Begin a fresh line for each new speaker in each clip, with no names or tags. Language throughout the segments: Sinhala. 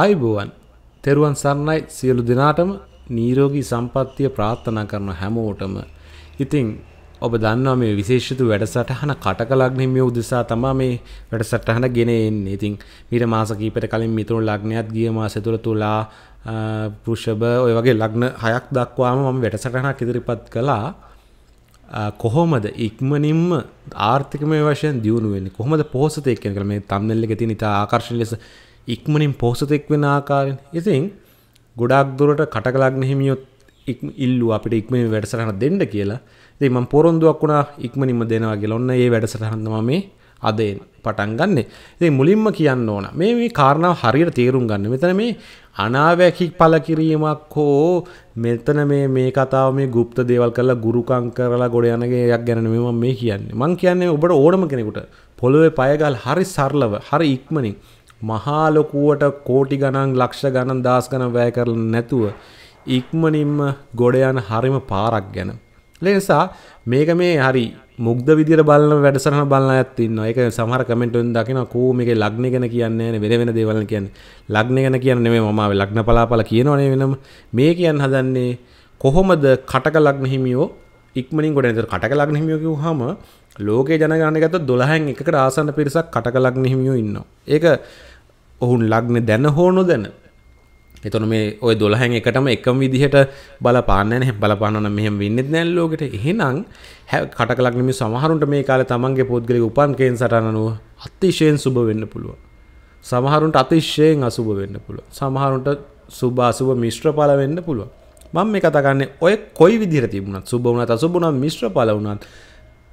ආයුබෝවන් තෙරුවන් සරණයි සියලු දෙනාටම නීරෝගී සම්පත්තිය ප්‍රාර්ථනා කරන හැමෝටම ඉතිං ඔබ දන්නවා මේ විශේෂතු වැඩසටහන කටකලක් හිමිය උදෙසා තමා මේ වැඩසටහන ගෙන එන්නේ ඉතිං මීට මාස කීපට කලින් මිතුරු ලග්නයක් ගිය මාස තුළ තුලා පෘෂභ ඔය වගේ ලග්න හයක් දක්වාම මම වැඩසටහනක් ඉදිරිපත් කළා කොහොමද ඉක්මනින්ම ආර්ථිකමය වශයෙන් දියුණුවෙන්නේ කොහොමද පොහොසතයක් කියන කළ මේ තම්නෙල්ල එක තියෙන ඉතා ආකර්ශණ ලෙස ඉක්මනින් පෝසතෙක් වෙන ආකාරයෙන්. ඉතින් ගොඩාක් දුරට කටකලග්න හිමියොත් ඉල්ලුව අපිට ඉක්මනින් වැඩසටහන දෙන්න කියලා. ඉතින් මම පොරොන්දුවක් වුණා ඉක්මනින්ම දෙනවා කියලා. ඔන්න ඒ වැඩසටහන තමයි මේ අද පටන් ගන්න. ඉතින් මුලින්ම කියන්න ඕන මේ මේ කාරණාව හරියට තේරුම් ගන්න. මෙතන මේ අනාවැකි පළ කිරීමක් හෝ මෙතන මේ මේ කතාව මේ গুপ্ত දේවල් කරලා ගුරුකම් කරලා ගොඩ යන ගේයක් ගැන නෙමෙයි මම මේ කියන්නේ. මං කියන්නේ ඔබට ඕනම කෙනෙකුට පොළවේ පය ගාලා හරි සරලව, හරි ඉක්මනින් මහාලොකුවට කෝටි ගණන් ලක්ෂ ගණන් දස් ගණන් වැය කරලා නැතුව ඉක්මනින්ම ගොඩ යන හරිම පාරක් ගැන. ඒ නිසා මේක මේ හරි මුක්ද විදිර බලන වැඩසරහන බලන්න ඇත්තින්න එක සහර කමෙන්ටෙන් දකින කෝ මේක ලග්න ගැන කියන්නේ වෙන වෙන දේවල් කියන්නේ ලග්න ගැන කියන්නේ මේ මම ලග්න පලාපල කියනවනේ වෙනම මේ කියන්න හදන්නේ කොහොමද කටක ලග්න හිමියෝ ඉක්මනින් ගොඩ නිතර කට කලක් හිමියෝ කිව්වහම ලෝකේ ජනගණනය ගත්තොත් 12න් එකකට ආසන්න පිරිසක් කට කලක් හිමියෝ ඉන්නවා. ඒක ඔවුන් ලග්න දැන හෝ නොදැන එතන මේ ඔය 12න් එකටම එකම විදිහට බලපාන්නේ නැහැ බලපානනම් මෙහෙම වෙන්නේ නැහැ ලෝකෙට එහෙනම් කට කලක් නෙමෙයි සමහරුන්ට මේ කාලේ තමන්ගේ පොත්ගලික උපන් කේන් සටහන අනුව අතිශයෙන් සුබ වෙන්න පුළුවන් සමහරුන්ට අතිශයෙන් අසුබ වෙන්න පුළුවන් සමහරුන්ට සුබ අසුබ මිශ්‍ර ඵල වෙන්න පුළුවන් මම මේ කතා කරන්නේ ඔය කොයි විදිහට තිබුණත් සුබ වුණත් අසුබ වුණත් මිශ්‍ර ඵල වුණත්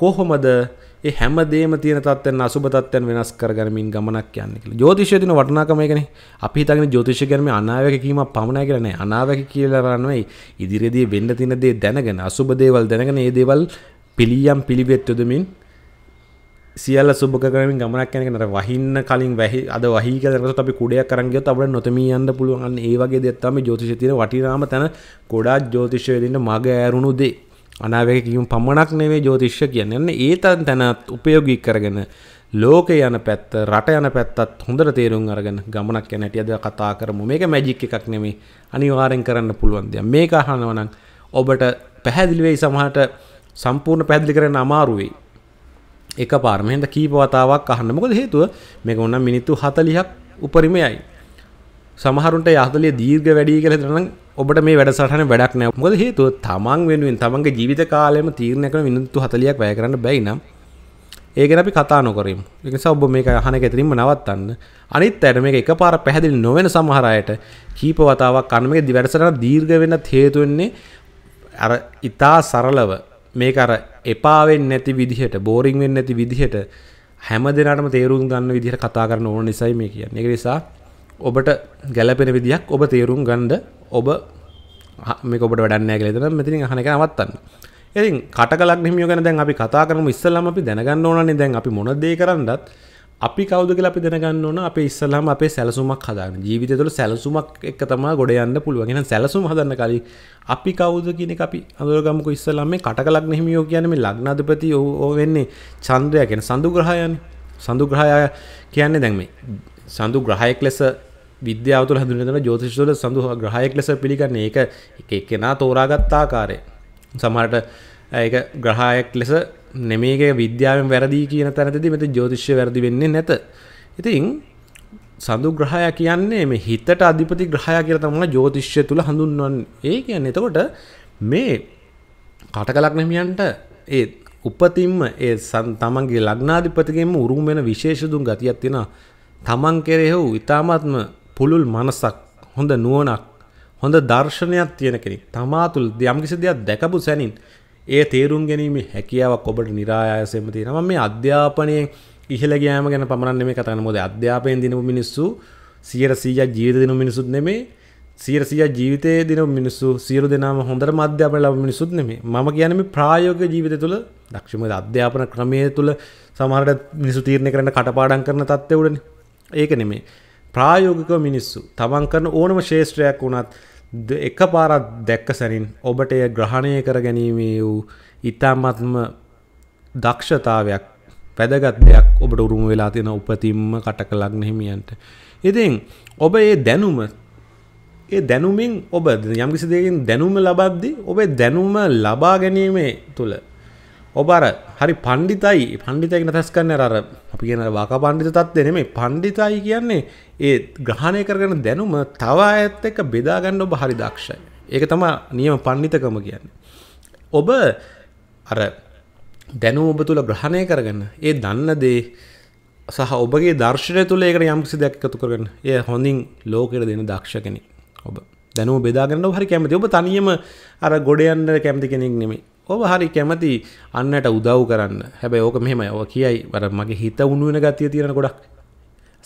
කොහොමද ඒ හැමදේම තියෙන තත්ත්වයන් අසුබ තත්ත්වයන් වෙනස් කරගනිමින් ගමනක් යන්නේ කියලා. ජ්‍යොතිෂය දින වටිනාකම ඒකනේ. අපි හිතන්නේ ජ්‍යොතිෂය කියන්නේ අනාවැක කීමක් පමණයි කියලා නෑ. අනාවැක කියලා නෙවෙයි. ඉදිරියේදී වෙන්න තියෙන දේ දැනගෙන අසුබ දේවල් දැනගෙන මේ දේවල් පිළියම් පිළිවෙත් යොදමින් සියල්ල සුබ කරමින් ගමනක් යන නට වහින්න කලින් වැහි අද වහි කරට අපි කුඩයක් කරගයොත් අපට නොතමී යන්න පුළුවන් ඒවගේ දෙත්තම ජෝතිෂතින වටිනාම තැන කොඩා ජෝතිෂයදට මග ඇරුණු දේ අනාවක කියම් පමණක් නෙවේ ජෝතිශ්‍ය කියන්න ඒතන් තැනත් උපයෝගී කරගෙන ලෝක යන පැත් රට යන පැත්තත් හොඳර තේරුම් අරගෙන ගමනක් යැනට අද කතා කරම මේක මැජික් එකක් නෙමේ අනිවාරෙන් කරන්න පුළුවන්දය මේ අහනවනං ඔබට පැහැදිලිවෙයි සමහට සම්පූර්ණ පැදිලි කරන අමාරුවේ එක පාර්මහෙන්ද කීප වතාවක් අහන්න මොකද හේතුව මේක ඔන්න මිනිත්තු 40ක් උපරිම යයි. සමහරුන්ට යහතලිය දීර්ඝ වැඩි කියලා හිතනනම් ඔබට මේ වැඩසටහන වැඩක් නෑ. මොකද හේතුව තමන් වෙනුවෙන් තමන්ගේ ජීවිත කාලයම තීරණය කරන මිනිත්තු 40ක් වැය කරන්න බැයි නම් ඒ ගැන අපි කතා නොකරමු. ඒ නිසා ඔබ මේක අහන එක ඇතරින්ම නවත්තන්න. අනිත් අයට මේක එකපාර පැහැදිලි නොවන සමහර අයට කීප වතාවක් කන්න මේක වැඩසටහන දීර්ඝ වෙන්නත් හේතු වෙන්නේ අර ඊටා සරලව මේක අර එපා වෙන්නේ නැති විදිහට බෝරින් වෙන්නේ නැති විදිහට හැම දිනකටම තේරුම් ගන්න විදිහට කතා කරන ඕන නිසායි මේ කියන්නේ. ඒක නිසා ඔබට ගැළපෙන විදිහක් ඔබ තේරුම් ගන්න ඔබ මේක ඔබට වැඩක් නැහැ කියලා හිතන මෙතනින් අහන එක නවත්තන්න. ඉතින් කටකලක් හිමියෝ ගැන දැන් අපි කතා කරමු ඉස්සෙල්ලාම අපි දැනගන්න ඕනනේ දැන් අපි මොන දේ කරන්නත් අපි කවුද කියලා අපි දැනගන්න ඕන අපේ ඉස්සල්ලාම අපේ සැලසුමක් හදාගන්න. ජීවිතය තුළ සැලසුමක් එක තමයි ගොඩ යන්න පුළුවන්. එහෙනම් සැලසුම හදන්න කලින් අපි කවුද කියන එක අපි අඳුරගමුකෝ ඉස්සල්ලාම මේ කටක ලග්න හිමියෝ කියන්නේ මේ ලග්න අධිපති ඕ වෙන්නේ චන්ද්‍රයා කියන සඳු ග්‍රහයනේ. සඳු ග්‍රහය කියන්නේ දැන් මේ සඳු ග්‍රහයෙක් ලෙස විද්‍යාව තුළ හඳුන්වන ජ්‍යොතිෂ තුළ සඳු ග්‍රහයෙක් ලෙස පිළිගන්නේ. ඒක එක එකනා තෝරාගත් ආකාරය. සමහරට ඒක ග්‍රහයක් ලෙස නෙමේක විද්‍යාවෙන් වැරදිී කියන තැනතිදි මෙත ජෝතිශ්‍ය වැරදි වෙන්නේ නැත ඉතින් සඳු ග්‍රහය කියන්නේ මේ හිතට අධිපති ග්‍රහය කියර තමන ජෝතිශ්‍ය තුළ හඳුන්වන් ඒ කියන්න එතකොට මේ කටකලක් නෙමියන්ට ඒ උපතින්ම ඒ සන් තමන්ගේ ලග්නාධිපතිකෙන්ම උරුම් වෙන විශේෂදුන් ගතියක් තියෙන තමන් කෙරෙහු ඉතාමත්ම පුළුල් මනසක් හොඳ නුවනක් හොඳ දර්ශනයක් තියෙන කෙනෙක් තමා තුළ යම්කිසි දෙයක් දැකපු සැනින් ඒ තේරුම් ගැනීම හැකියාවක් ඔබට නිරායාසයෙන්ම තියෙනවා මේ අධ්‍යාපනයේ ඉහළ ගියාම ගැන පමණක් නෙමෙයි කතා කරන්නේ මොකද අධ්‍යාපනයෙන් දිනපු මිනිස්සු 100ක් ජීවිත දිනපු මිනිස්සුත් නෙමෙයි 100ක් ජීවිතයේ දිනපු මිනිස්සු සියලු දෙනාම හොඳටම අධ්‍යාපන ලැබු මිනිස්සුත් නෙමෙයි මම කියන්නේ මේ ප්‍රායෝගික ජීවිතය තුළ දක්ෂම අධ්‍යාපන ක්‍රමයේ තුළ සමහරට මිනිස්සු තීරණය කරන්න කටපාඩම් කරන තත්ත්වය උඩනේ ඒක නෙමෙයි ප්‍රායෝගිකව මිනිස්සු තමන් කරන ඕනම ශේෂ්ත්‍රයක් වුණත් එක පාරත් දැක්ක සැනින් ඔබට එය ග්‍රහණය කර ගැනීමේ වූ ඉතාමත්ම දක්ෂතාවයක් වැදගත් දෙයක් ඔබට උරුම වෙලා තියෙන උපතින්ම කටකලක් හිමියන්ට. ඉතින් ඔබ ඒ දැනුම ඒ දැනුමින් ඔබ යම්කිසි දෙකින් දැනුම ලබද්දි ඔබේ දැනුම ලබා ගැනීමේ තුළ ඔබර හරි පණ්ඩිතයි පණ්ඩිතයක නැතස්කන්න අර අපි කියන වාක පණ්ඩිත තත්ත්වය නෙමෙයි පණ්ඩිතයි කියන්නේ ඒ ග්‍රහණය කරගෙන දැනුම තව අයත් එක්ක බෙදා ගන්න ඔබ හරි දක්ෂයි. ඒක තමයි නියම පණ්ඩිතකම කියන්නේ. ඔබ අර දැනුම ඔබ තුල ග්‍රහණය කරගෙන ඒ දන්න දේ සහ ඔබගේ දර්ශනය තුල ඒකට යම්කිසි දෙයක් එකතු කරගෙන ඒ හොඳින් ලෝකෙට දෙන දක්ෂ කෙනෙක් ඔබ. දැනුම බෙදා ගන්න ඔබ හරි කැමති. ඔබ තනියම අර ගොඩ යන්න කැමති කෙනෙක් නෙමෙයි. ඔබ හරි කැමති අන්නට උදව් කරන්න හැබැයි ඕක මෙහෙම ඔව කියයි වර මගේ හිත උණුවෙන ගතිය තියෙන ගොඩක්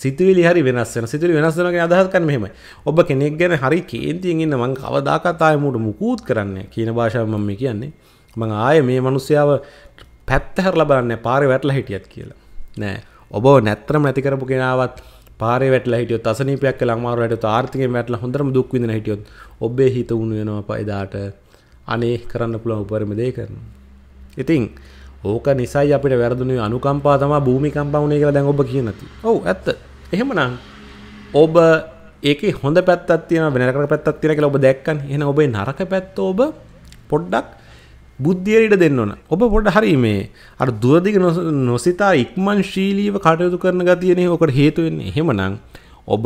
සිතුවිලි හරි වෙනස් වෙන සිතුවිලි වෙනස් වෙනවා කියන අදහස් ගන්න මෙහෙමයි ඔබ කෙනෙක් ගැන හරි කේන්තියෙන් ඉන්න මං කවදාකවත් ආයෙ මූට මුකුත් කරන්නේ කියන භාෂාවෙන් මම මේ කියන්නේ මං ආයෙ මේ මිනිස්යාව පැත්ත හැරලා බලන්නේ පාරේ වැටලා හිටියත් කියලා නෑ ඔබ නැත්තරම නැති කරපු කෙනාවත් පාරේ වැටලා හිටියොත් අසනීපයක් කළා අමාරු වැඩට ආර්ථිකයෙන් වැටලා හොඳටම දුක් විඳින හිටියොත් ඔබේ හිත උණු වෙනවා පයිදාට අනේ කරන්න පුළුවන් උපරිම දේ කරනවා. ඉතින් ඕක නිසයි අපිට වැරදුනේ අනුකම්පා තමයි භූමිකම්පා වුනේ කියලා දැන් ඔබ කියනති. ඔව් ඇත්ත. එහෙමනම් ඔබ ඒකේ හොඳ පැත්තක් තියෙනවා වෙන නරක පැත්තක් තියෙනවා කියලා ඔබ දැක්කනේ. එහෙනම් ඔබේ නරක පැත්ත ඔබ පොඩ්ඩක් බුද්ධිය ඉඩ දෙන්න ඕන. ඔබ පොඩ හරි මේ අර දුරදිග නොසිතා ඉක්මන්ශීලීව කටයුතු කරන ගතියනේ ඔකට හේතු වෙන්නේ. එහෙමනම් ඔබ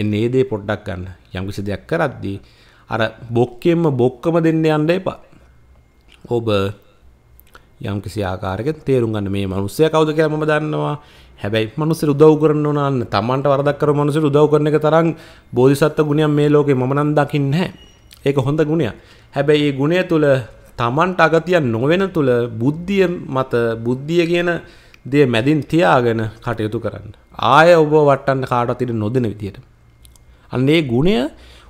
එන්නේ ඒ දේ පොඩ්ඩක් ගන්න. යම්කිසි දෙයක් කරද්දී අර බොක්කෙන්ම බොක්කම දෙන්න යන්න එපා. ඔබ යම් කිසි ආකාරයක තේරුම් ගන්න මේ මිනිස්සයා කවුද කියලා මම දන්නවා. හැබැයි මිනිස්සු උදව් කරන්න ඕන අන්න Tamanට වරදක් කරන මිනිස්සු උදව් කරන එක තරම් බෝධිසත්ව ගුණයක් මේ ලෝකේ මම නම් දකින්නේ නැහැ. ඒක හොඳ ගුණයක්. හැබැයි මේ ගුණය තුල Tamanට අගතිය නොවන තුල බුද්ධිය මත බුද්ධිය කියන දේ මැදින් තියාගෙන කටයුතු කරන්න. ආය ඔබ වටන්න කාටවත් ඉන්න නොදෙන විදියට. අන්න ඒ ගුණය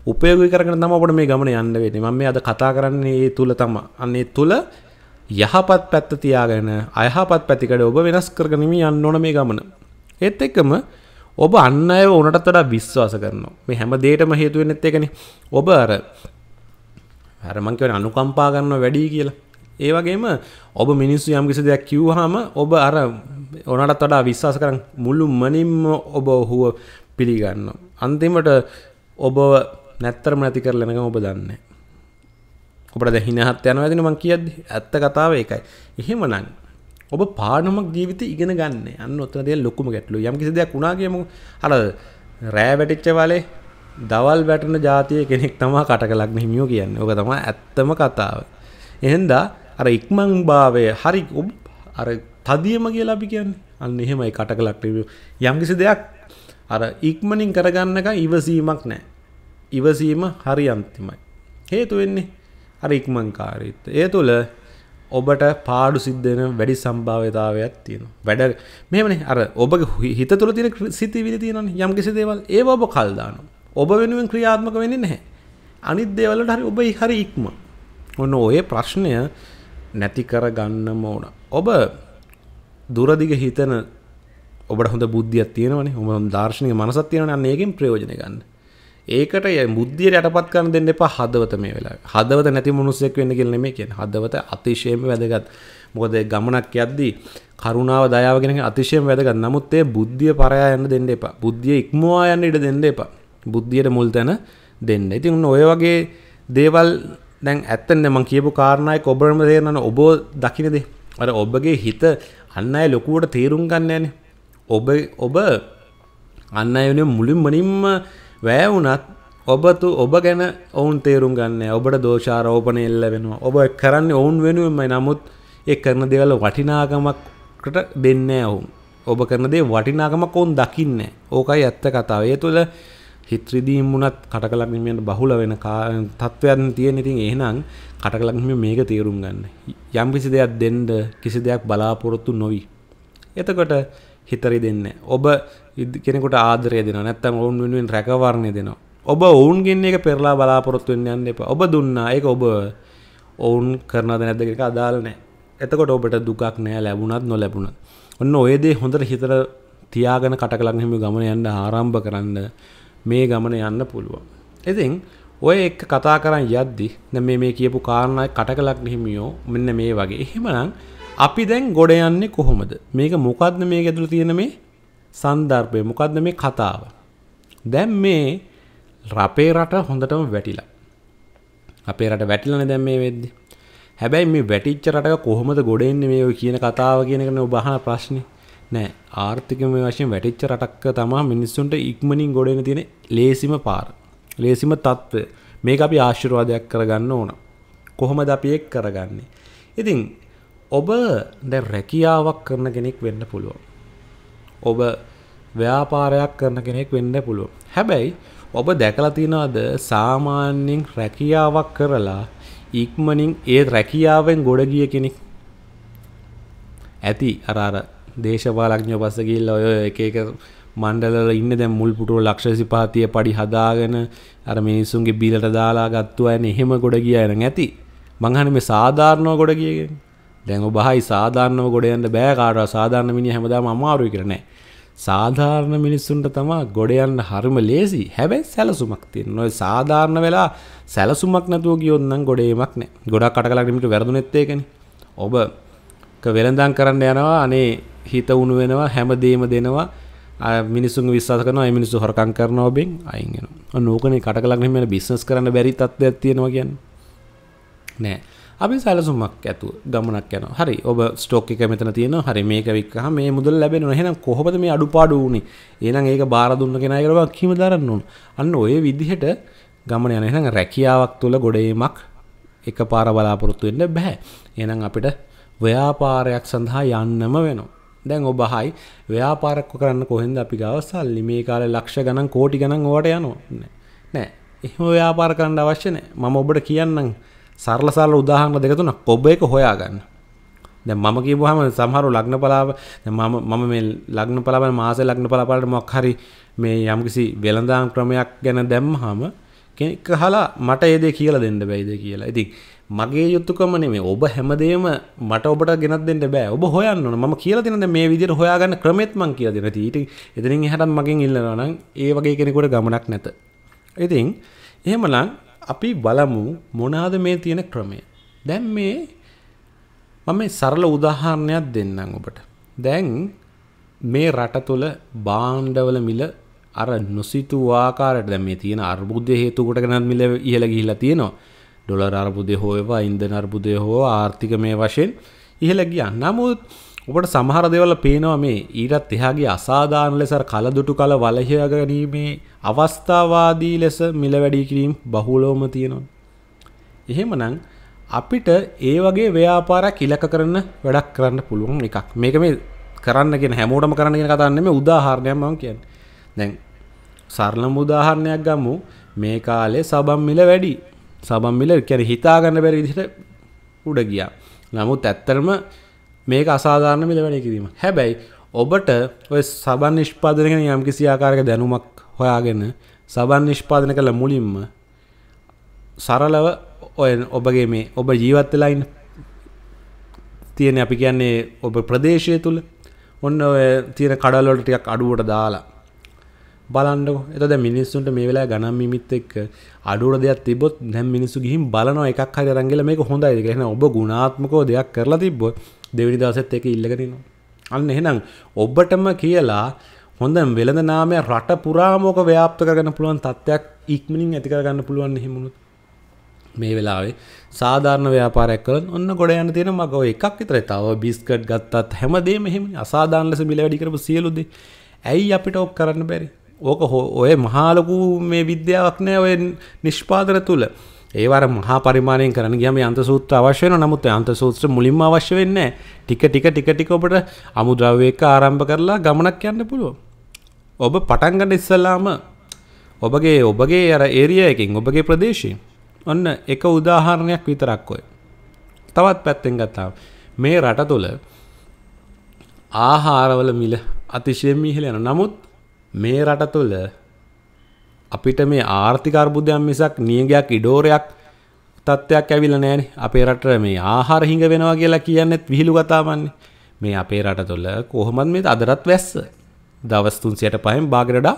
උපයෝග කරන තම ඔබට මේ ගමන යන්න වෙන්නේ මම මේ අද කතා කරන්නේ ඒ තුල තම අන්නේ තුල යහපත් පැත්ත තියාගෙන අයහපත් පැතිකඩ ඔබ වෙනස් කරගෙනම යන්න ඕන මේ ගමන ඒත් එක්කම ඔබ අන්න අය උනටත් වඩා විශ්වාස කරනවා මේ හැම දෙයකම හේතු වෙන්නේ ඒකනේ ඔබ අර අර මං කියන්නේ අනුකම්පා කරනවා වැඩි කියලා ඒ වගේම ඔබ මිනිස්සු යම් කිසි දෙයක් කිව්වහම ඔබ අර ඔනටත් වඩා විශ්වාස කරන් මුළු මනින්ම ඔබ ඔහුව පිළිගන්නවා අන්තිමට ඔබව නැත්තරම නැති කරලනක ඔබ දන්න ඔබට දැහිනහත් යන ඇතින මං කියද ඇත්ත කතාව එකයි එහෙම නං ඔබ පානමක් ජීවිත ඉගෙන ගන්න අන්න ඔත්තදේ ලොකුම ගැටලු යම් කිසි දෙයක් වුණාගේම අර රෑ වැටිච්ච වලේ දවල් වැටන ජාතිය කෙනෙක් තමා කට කලක්න හිමියෝ කියන්න ඕක තමා ඇත්තම කතාව එහෙන්දා අර ඉක්මං භාවය හරි ඔබ අර තදියම කියලා අපි කියන්න අන්න එහෙමයි කට කලක්ටව යම්කිසි දෙයක් අර ඉක්මනින් කරගන්නක ඉවසීමක් නෑ ඉවසීම හරි අන්තිමයි. හේතු වෙන්නේ අර ඉක්මංකාරීත්ව. ඒ තුළ ඔබට පාඩු සිද්ධන වැඩි සම්භාවතාවයක් තියෙන. වැඩ මෙමන අර ඔබ හිත තුළ තින සිති විදි තියෙන යම් කිසි දේවල් ඒ ඔබ කල්දාන. ඔබ වෙනුවෙන් ක්‍රියාත්මක වෙන්නේ නැහැ. අනිත් දේවලට හරි ඔබයි හරි ඉක්ම. ඔන්න ඔය ප්‍රශ්නය නැති කර ගන්නම ඕන. ඔබ දුරදිග හිතන ඔබට හොඳ බුද්ධියක් තියෙනවනේ හොම දාර්ශනය මනසත් තියෙනවන්නේ ඒකෙන් ප්‍රයෝජන ගන්න. ඒකට ය මුද්දියට යටපත් කරන දෙන්න එපා හදවත මේ වෙලා හදවත නැති මනුස්සෙක් වෙන්න කියලා නෙමෙයි කියන්නේ හදවත අතිශයම වැදගත් මොකද ගමනක් යද්දී කරුණාව දයාව කියන එක අතිශයම වැදගත් නමුත් ඒ බුද්ධිය පරයා යන්න දෙන්න එපා බුද්ධිය ඉක්මවා යන්න ඉඩ දෙන්න එපා බුද්ධියට මුල් තැන දෙන්න ඉතින් ඔන්න ඔය වගේ දේවල් දැන් ඇත්තනේ මම කියපු කාරණායි ඔබම තේරෙනන ඔබ දකින්නේ අර ඔබගේ හිත අන්න අය ලොකුවට තේරුම් ගන්න යන්නේ ඔබ ඔබ අන්න අය වෙනුවෙන් මුලින්ම වැෑවුනත් ඔබතු ඔබ ගැන ඔවුන් තේරුම් ගන්න ඔබට දෝෂාරෝපන එල්ල වෙනවා ඔබ කරන්න ඔවුන් වෙනුවමයි නමුත් ඒ කරන දෙවල වටිනාගමක්කට දෙන්න ඔවුන් ඔබ කරනදේ වටිනාගමක් ඔවුන් දකින්න ඕකයි ඇත්ත කතාවේ තුළ හිත්‍රදීම් වුණත් කටකලක්මීමට බහුල වෙන තත්ත්වයන් තියෙන ඉතින් එහෙනම් කටකලක්ම මේක තේරුම් ගන්න යම් කිසි දෙයක් දෙන්ඩ කිසි දෙයක් බලාපොරොත්තු නොවී එතකොට හිතරි දෙන්න ඔබ කෙනෙකුට ආදරය දෙන නැත්තම් ඔවුන් වෙනුවෙන් රැකවරණය දෙනවා ඔබ ඔවුන්ගෙන් එක පෙරලා බලාපොරොත්තු වෙන්න යන්න එපා ඔබ දුන්නා ඒක ඔබ ඔවුන් කරනද නැද්ද එක අදාළ නෑ එතකොට ඔබට දුකක් නෑ ලැබුණත් නොලැබුණත් ඔන්න ඔයදේ හොඳට හිතර තියාගෙන කටකලක් හිම ගමන යන්න ආරම්භ කරන්න මේ ගමන යන්න පුළුවන් ඉතින් ඔය එක් කතා කරන්න යද්දි දැන් මේ මේ කියපු කාරණා කටකලක් හිමියෝ මෙන්න මේ වගේ එහෙමනම් අපි දැන් ගොඩ යන්නේ කොහොමද? මේක මොකද්ද මේක ඇතුළේ තියෙන මේ સંદર્ભය? මොකද්ද මේ කතාව? දැන් මේ අපේ රට හොඳටම වැටිලා. අපේ රට වැටිලානේ දැන් මේ වෙද්දි. හැබැයි මේ වැටිච්ච රටක කොහොමද ගොඩ එන්නේ මේ ඔය කියන කතාව කියන එකනේ ඔබ අහන ප්‍රශ්නේ. නෑ ආර්ථිකමය වශයෙන් වැටිච්ච රටක්ක තමා මිනිස්සුන්ට ඉක්මනින් ගොඩෙන තියෙන ලේසිම පාර. ලේසිම තත්ත්වය. මේක අපි ආශිර්වාදයක් කරගන්න ඕන. කොහොමද අපි එක් කරගන්නේ? ඉතින් ඔබ දැ රැකියාවක් කරන කෙනෙක් වෙන්න පුළුවන්. ඔබ ව්‍යාපාරයක් කරන කෙනෙක් වෙන්න පුළුව. හැබැයි ඔබ දැකලතිනවාද සාමාන්‍යෙන් රැකියාවක් කරලා ඉක්මනින් ඒ රැකියාවෙන් ගොඩ ගිය කෙනෙක් ඇති අරාර දේශපාලක්ඥ පසකිල් ඔය එක එක මණ්ඩලල ඉන්න දැ මුල් පුටුව ලක්ෂසි පාතිය පඩි හදාගෙන අර මිනිසුන්ගේ බිලට දාලා ගත්තුව ඇන එහෙම ගොඩ කිය එන ඇති මංහන මේ සාධාරණෝ ගොඩ කියගෙන දැන් ඔබහයි සාධාරණව ගොඩයන්න බෑ කාටවත් සාධාරණ මිනිහ හැමදාම අමාරුයි කියලා නෑ. සාධාරණ මිනිස්සුන්ට තමා ගොඩයන්න හරිම ලේසි. හැබැයි සැලසුමක් තියෙන්න. ඔය සාධාරණ වෙලා සැලසුමක් නැතුව ගියොත් නම් ගොඩේමක් නෑ. ගොඩක් අටකලකට මිට වැරදුනෙත් ඒකනේ. ඔබ වෙළඳම් කරන්න යනවා අනේ හිත උණු වෙනවා හැමදේම දෙනවා මිනිසුන් විශ්වාස කරනවා ඒ මිනිස්සු හොරකම් කරනවා බෙන් අයින් වෙනවා. ඔන්න ඕකනේ කටකලක් නෙමෙයි බිස්නස් කරන්න බැරි තත්ත්වයක් තියෙනවා කියන්නේ. නෑ. අපි සැලසුමක් ඇතු ගමනක් යන හරි ඔබ ස්ටෝක් එක මෙතන තියෙන හරි මේක වික්කහ මේ මුදල් ලැබෙන එහෙනම් කොහොමද මේ අඩුපාඩු වුනේ එහෙනම් ඒක බාර දුන්න කෙනා කියලා කිම දරන්න ඕන අන්න ඔය විදිහට ගමන යන එහෙනම් රැකියාවක් තුළ ගොඩේමක් එක පාර බලාපොරොත්තු වෙන්න බෑ එහෙනම් අපිට ව්‍යාපාරයක් සඳහා යන්නම වෙනවා දැන් ඔබ හයි ව්‍යාපාරක් කරන්න කොහෙන්ද අපි ගාව සල්ලි මේ කාලේ ලක්ෂ ගණන් කෝටි ගණන් ඕවට යනවා නෑ එහෙම ව්‍යාපාර කරන්න අවශ්‍ය නෑ මම ඔබට කියන්නම් සරල සරල උදාහරණ දෙක තුනක් ඔබ එක හොයාගන්න. දැන් මම කියපුවාම සමහරව ලග්න පලාප දැන් මම මම මේ ලග්න පලාපන මාසේ ලග්න පලාපලට මොකක් හරි මේ යම්කිසි වෙළඳාම් ක්‍රමයක් ගැන දැම්මහම කෙනෙක් අහලා මට ඒ දේ කියලා දෙන්න බැයිද කියලා. ඉතින් මගේ යුතුයකම නෙමෙයි ඔබ හැමදේම මට ඔබට ගෙනත් දෙන්න බෑ. ඔබ හොයන්න ඕන. මම කියලා දෙන මේ විදිහට හොයාගන්න ක්‍රමෙත් මං කියලා දෙනවා. ඉතින් එතනින් එහාට මගෙන් ඉල්ලනවා නම් ඒ වගේ කෙනෙකුට ගමනක් නැත. ඉතින් එහෙමනම් අපි බලමු මොනාද මේ තියෙන ක්‍රමය. දැන් මේ මම සරල උදාහරණයක් දෙන්නම් ඔබට. දැන් මේ රට තුළ බාණ්ඩවල මිල අර නොසිතූ ආකාරයට දැන් මේ තියෙන අර්බුදය හේතු කොටගෙනත් මිල ඉහළ ගිහිලා තියෙනවා. ඩොලර් අර්බුදය හෝ ඒවා ඉන්ධන අර්බුදය හෝ ආර්ථික මේ වශයෙන් ඉහළ ගියා. නමුත් ඔබට සමහර දේවල් පේනවා මේ ඊටත් එහාගේ අසාධාරණ ලෙස කලදුටු කල වලහියා ගැනීමේ අවස්ථාවාදී ලෙස මිල වැඩි කිරීම බහුලවම තියෙනවා. එහෙමනම් අපිට ඒ වගේ ව්‍යාපාරයක් ඉලක්ක කරන වැඩක් කරන්න පුළුවන් එකක්. මේක මේ කරන්න කියන හැමෝටම කරන්න කියන කතාවක් නෙමෙයි උදාහරණයක් මම කියන්නේ. දැන් සරලම උදාහරණයක් ගමු. මේ කාලේ සබම් මිල වැඩි. සබම් මිල කියන්නේ හිතා ගන්න බැරි විදිහට උඩ ගියා. නමුත් ඇත්තටම මේක අසාධාරණ මිලවැනි කිරීම. හැබැයි ඔබට ඔය සබන් නිෂ්පාදනය ගැන යම්කිසි ආකාරයක දැනුමක් හොයාගෙන සබන් නිෂ්පාදනය කළ මුලින්ම සරලව ඔය ඔබගේ මේ ඔබ ජීවත් වෙලා ඉන්න තියෙන අපි කියන්නේ ඔබ ප්‍රදේශය තුල ඔන්න ඔය තියෙන කඩවල වලට ටිකක් අඩුවට දාලා බලන්නක එතද මිනිස්සුන්ට මේ වෙලා ගනම් මිත් එක් අඩුර දෙයක් තිබොත් දැම් මිනිස්සු ගිහිම් බලන එකක් හරි රංගල මේක හොඳයි ගෙන ඔබ ගුණාත්මකෝ දෙයක් කරලා තිබ්බ දෙවිනි දවසත් එක ඉල්ලගෙනවා අන්න එහෙනම් ඔබටම කියලා හොඳ වෙළඳ නාමය රට පුරාමෝක ව්‍යාප්ත කරගන්න පුළුවන් තත්ත්වයක් ඉක්මනින් ඇති කරගන්න පුළුවන් හිමුණුත් මේ වෙලාවේ සාධාරණ ව්‍යාපාරයක් කළොත් ඔන්න ගොඩ යන තියෙන මග ඔය එකක් විතරයි. තව බිස්කට් ගත්තත් හැමදේම එහෙම අසාධාරණ ලෙස මිල වැඩි කරපු සියලු දේ. ඇයි අපිට ඔක් කරන්න බැරි? ඕක ඔය මහාලොකු මේ විද්‍යාවක් නෑ ඔය නිෂ්පාදන තුළ ඒවර මහා පරිමාණයෙන් කරන ගියම අන්තසූත්‍ර අවශ්‍ය වෙන නමුත් අන්තසූත්‍ර මුලින්ම අවශ්‍ය වෙන්නේ ටික ටික ටික ටික ඔබට අමුද්‍රව්‍යයක ආරම්භ කරලා ගමනක් යන්න පුළුවන් ඔබ පටන් ගන්න ඉස්සලාම ඔබගේ ඔබගේ අර ඒරියා එකකින් ඔබගේ ප්‍රදේශයෙන් ඔන්න එක උදාහරණයක් විතරක් ඔය තවත් පැත්තෙන් ගත්තාම මේ රට තුළ ආහාරවල මිල අතිශයෙන් මිහිල යන නමුත් මේ රට තුළ අපිට මේ ආර්ථික අර්බුදයන් මිසක් නියඟයක් ඉඩෝරයක් තත්ත්වයක් ඇවිල්ලා නැහැ අපේ රට මේ ආහාර හිඟ වෙනවා කියලා කියන්නේත් විහිළු කතාවන්නේ මේ අපේ රට තුළ කොහොමද මේ අදටත් වැස්ස දවස් 305න් බාගරඩා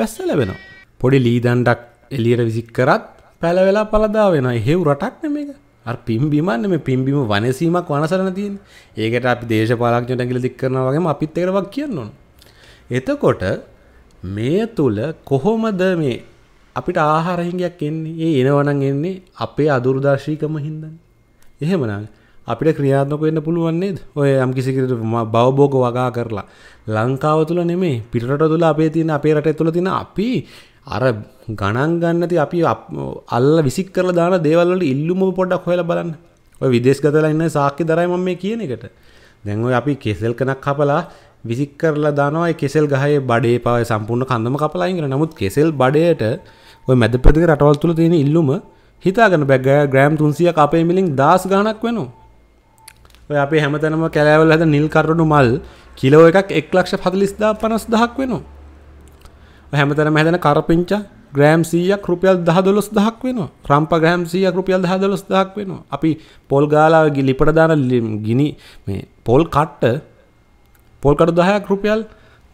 වැස්ස ලැබෙනවා පොඩි ලී දණ්ඩක් එළියට විසික් කරත් පැලවෙලා පළදා වෙනවා එහෙව් රටක් නෙමෙයිද අර පිම්බිමන්නේ මේ පිම්බිම වනසීමක් වනසරන තියෙන්නේ ඒකට අපි දේශපාලඥයන්ට ඇඟිලි දික් කරනවා වගේම අපිත් ඒකට වක් කියන්න ඕන එතකොට මේ තුල කොහොමද මේ අපිට ආහාරහිඟයක් එන්නේ ඒ එනවනන් එන්නේ අපේ අදුරුදර්ශීකම හින්දන්න. එහෙමනම් අපිට ක්‍රියාත්මක වෙන්න පුළුවන් නේද? ඔය යම් කිසි බවභෝග වගා කරලා ලංකාව තුල නෙමෙයි පිටරට තුල අපේ තියෙන අපේ රටේ තුල තියෙන අපි අර ගණන් ගන්න නැති අපි අල්ල විසික් කරලා දාන දේවල් වල ඉල්ලුම පොඩ්ඩක් හොයලා බලන්න. ඔය විදේශගතලා ඉන්න සාක්ෂි දරයි මම මේ කියන එකට. දැන් ඔය අපි කෙසල් කනක් කපලා විසික් කරලා දානවා කෙසෙල් ගහය බඩේ පව සම්පූර්ණ කඳම කපලායිගෙන නමුත් කෙසෙල් බඩයට ඔය මැද ප්‍රතික රටවල් තුළ තියෙන ඉල්ලුම හිතාගන්න බැග ග්‍රෑම් තුන්සිය අපේ මිලින් දස් ගානක් වෙනවා ඔය අපේ හැමතැනම කැලෑවල් ඇද නිල් කරුණු මල් කිලෝ එකක් එක් ලක්ෂ පතලිස්දා පනස් දහක් වෙනවා හැමතැන මැදන කරපිංච ග්‍රෑම් සීයක් රුපියල් දහ දොලොස් දහක් වෙනවා රම්ප ග්‍රෑම් සීයක් රුපියල් දහ දොලොස් දහක් වෙනවා අපි පොල් ගාලාගේ ලිපට දාන ගිනි මේ පොල් කට්ට පොල්කට දහයක් රුපියල්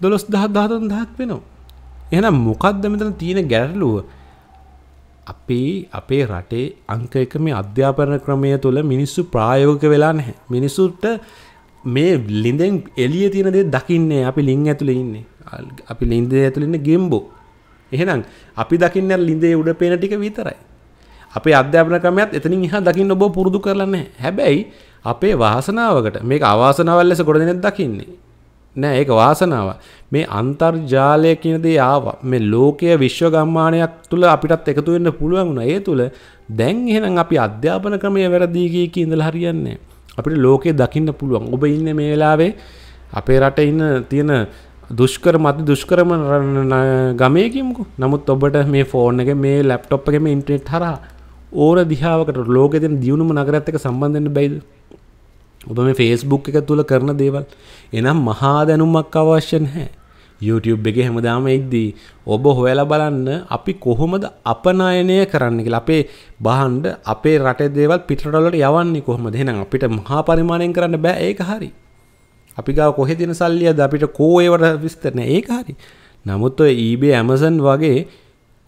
දොළොස් දහ දහතන් දහත් වෙනවා. එහෙනම් මොකක්ද මෙතන තියෙන ගැටලුව? අපේ අපේ රටේ අංක එක මේ අධ්‍යාපන ක්‍රමය තුළ මිනිස්සු ප්‍රායෝගික වෙලා නැහැ. මිනිසුන්ට මේ ලිඳෙන් එළිය තියෙන දේ දකින්නේ අපි ලින් ඇතුලේ ඉන්නේ. අපි ලින්දේ ඇතුලේ ඉන්නේ ගෙම්බෝ. එහෙනම් අපි දකින්නේ ලින්දේ උඩ පේන ටික විතරයි. අපේ අධ්‍යාපන ක්‍රමයත් එතනින් එහා දකින්න ඔබ පුරුදු කරලා නැහැ. හැබැයි අපේ වාසනාවකට මේක අවාසනාවල් ලෙස ගොඩ දෙනෙක් දකින්නේ. නෑ ඒක වාසනාව. මේ අන්තර්ජාලය කියන දේ ආවා. මේ ලෝකයේ විශ්ව ගම්මානයක් තුල අපිටත් එකතු වෙන්න පුළුවන් වුණා. ඒ තුල දැන් එහෙනම් අපි අධ්‍යාපන ක්‍රමය වැරදි ගිය කී ඉඳලා හරියන්නේ අපිට ලෝකේ දකින්න පුළුවන්. ඔබ ඉන්නේ මේ වෙලාවේ අපේ රටේ ඉන්න තියෙන දුෂ්කර මත දුෂ්කරම ගමයකිමුකු. නමුත් ඔබට මේ ෆෝන් එකේ මේ ලැප්ටොප් එකේ මේ ඉන්ටර්නෙට් හරහා ඕන දිහාවකට ලෝකෙ දෙන දියුණුම නගරයත් එක්ක සම්බන්ධ වෙන්න බැයිද? ඔබ මේ ෆේස්බුක් එක තුළ කරන දේවල් එනම් මහා දැනුමක් අවශ්‍ය නැහැ YouTube එක හැමදාම එද්දී ඔබ හොයලා බලන්න අපි කොහොමද අපනයනය කරන්න කියලා අපේ බහන්ඩ අපේ රටේ දේවල් පිටරටවලට යවන්නේ කොහොමද එහෙනම් අපිට මහා පරිමාණයෙන් කරන්න බෑ ඒක හරි අපි ගාව කොහෙද තියෙන සල්ලියද අපිට කෝ ඒවට විස්තර නැහැ ඒක හරි නමුත් ඔය eBay Amazon වගේ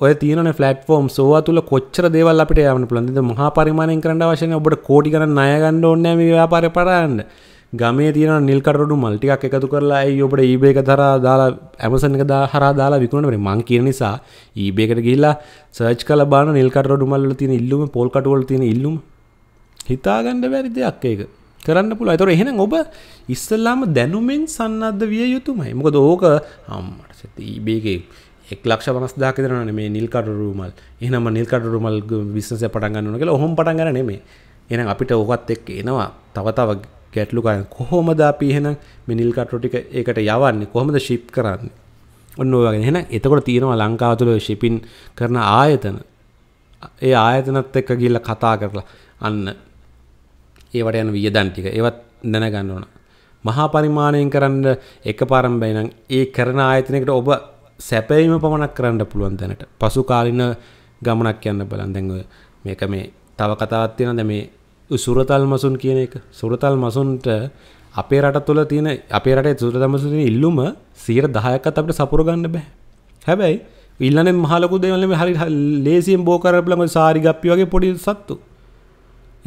ඔය තියන ෆලට ෝම් සෝවා තුල කොච්චර දේවල් අපිට යන පුළන්ද මහා පරිමාණයෙන් කරන්න වශයෙන් ඔබට කෝටි කරන්න අයගන්න ඕන්න ව්‍යාපාරය පරන්න ගමේ තියෙන නිල්කරඩු මල්ටිකක් එකතු කරලා ඇයි ඔබට ඒබේක දර දාලා ඇමසන් එක හර දාලා විකුණට මං කිය නිසා ඒබේකට ගිල්ලා සර්ච් කල බාන නිල්කරඩු මල්ල තියෙන ඉල්ලුම පොල්කටවල් තියෙන ඉල්ලුම් හිතාගණ්ඩ වැරි දෙයක් ඒක කරන්න පුළුව තොර එහෙන ඔබ ඉස්සල්ලාම දැනුමෙන් සන්නද්ධ විය යුතුමයි මොකද ඕක අම්මට සති ඒබේගේ එක් ලක්ෂ පනස්දාක දෙනන මේ නිල්කට රුමල් එහනම නිල්කට රුමල් විිස්සස පටන්ගන්න කළ හොම පටන්ගන නෙමේ එන අපිට ඕකත් එක් එනවා තවතාව ගැටලුකාය කොහොමද අපි එහෙන මේ නිල්කටරටික ඒකට යවන්නේ කොහොමද ශිප් කරන්න ඔන්න වගෙන හෙන එතකොට තියෙනවා ලංකාතුල ශිපින් කරන ආයතන ඒ ආයතනත් එක්ක ගිල්ල කතා කරලා අන්න ඒවට යන වියදන් ටික ඒවත් දැනගන්න ඕන මහා පරිමාණයෙන් කරන්න එක පාරම් බැයිනම් ඒ කරන ආයතනයකට ඔබ සැපීම පමණක් කරන්න පුළුවන් දැනට පසු කාලින ගමනක් යන්න බලන් දැන්ව මේක මේ තව කතාවක් තියෙනවා දැන් මේ සුරතල් මසුන් කියන එක සුරතල් මසුන්ට අපේ රට තුළ තියෙන අපේ රටේ සුරතල් මසුන් තියෙන ඉල්ලුම 10%ක්වත් අපිට සපුර ගන්න බෑ හැබැයි ඉල්ලන්නේ මහලකු දේවල් මේ හරි ලේසියෙන් බෝ කරපළම සාරි ගප්පි වගේ පොඩි සත්තු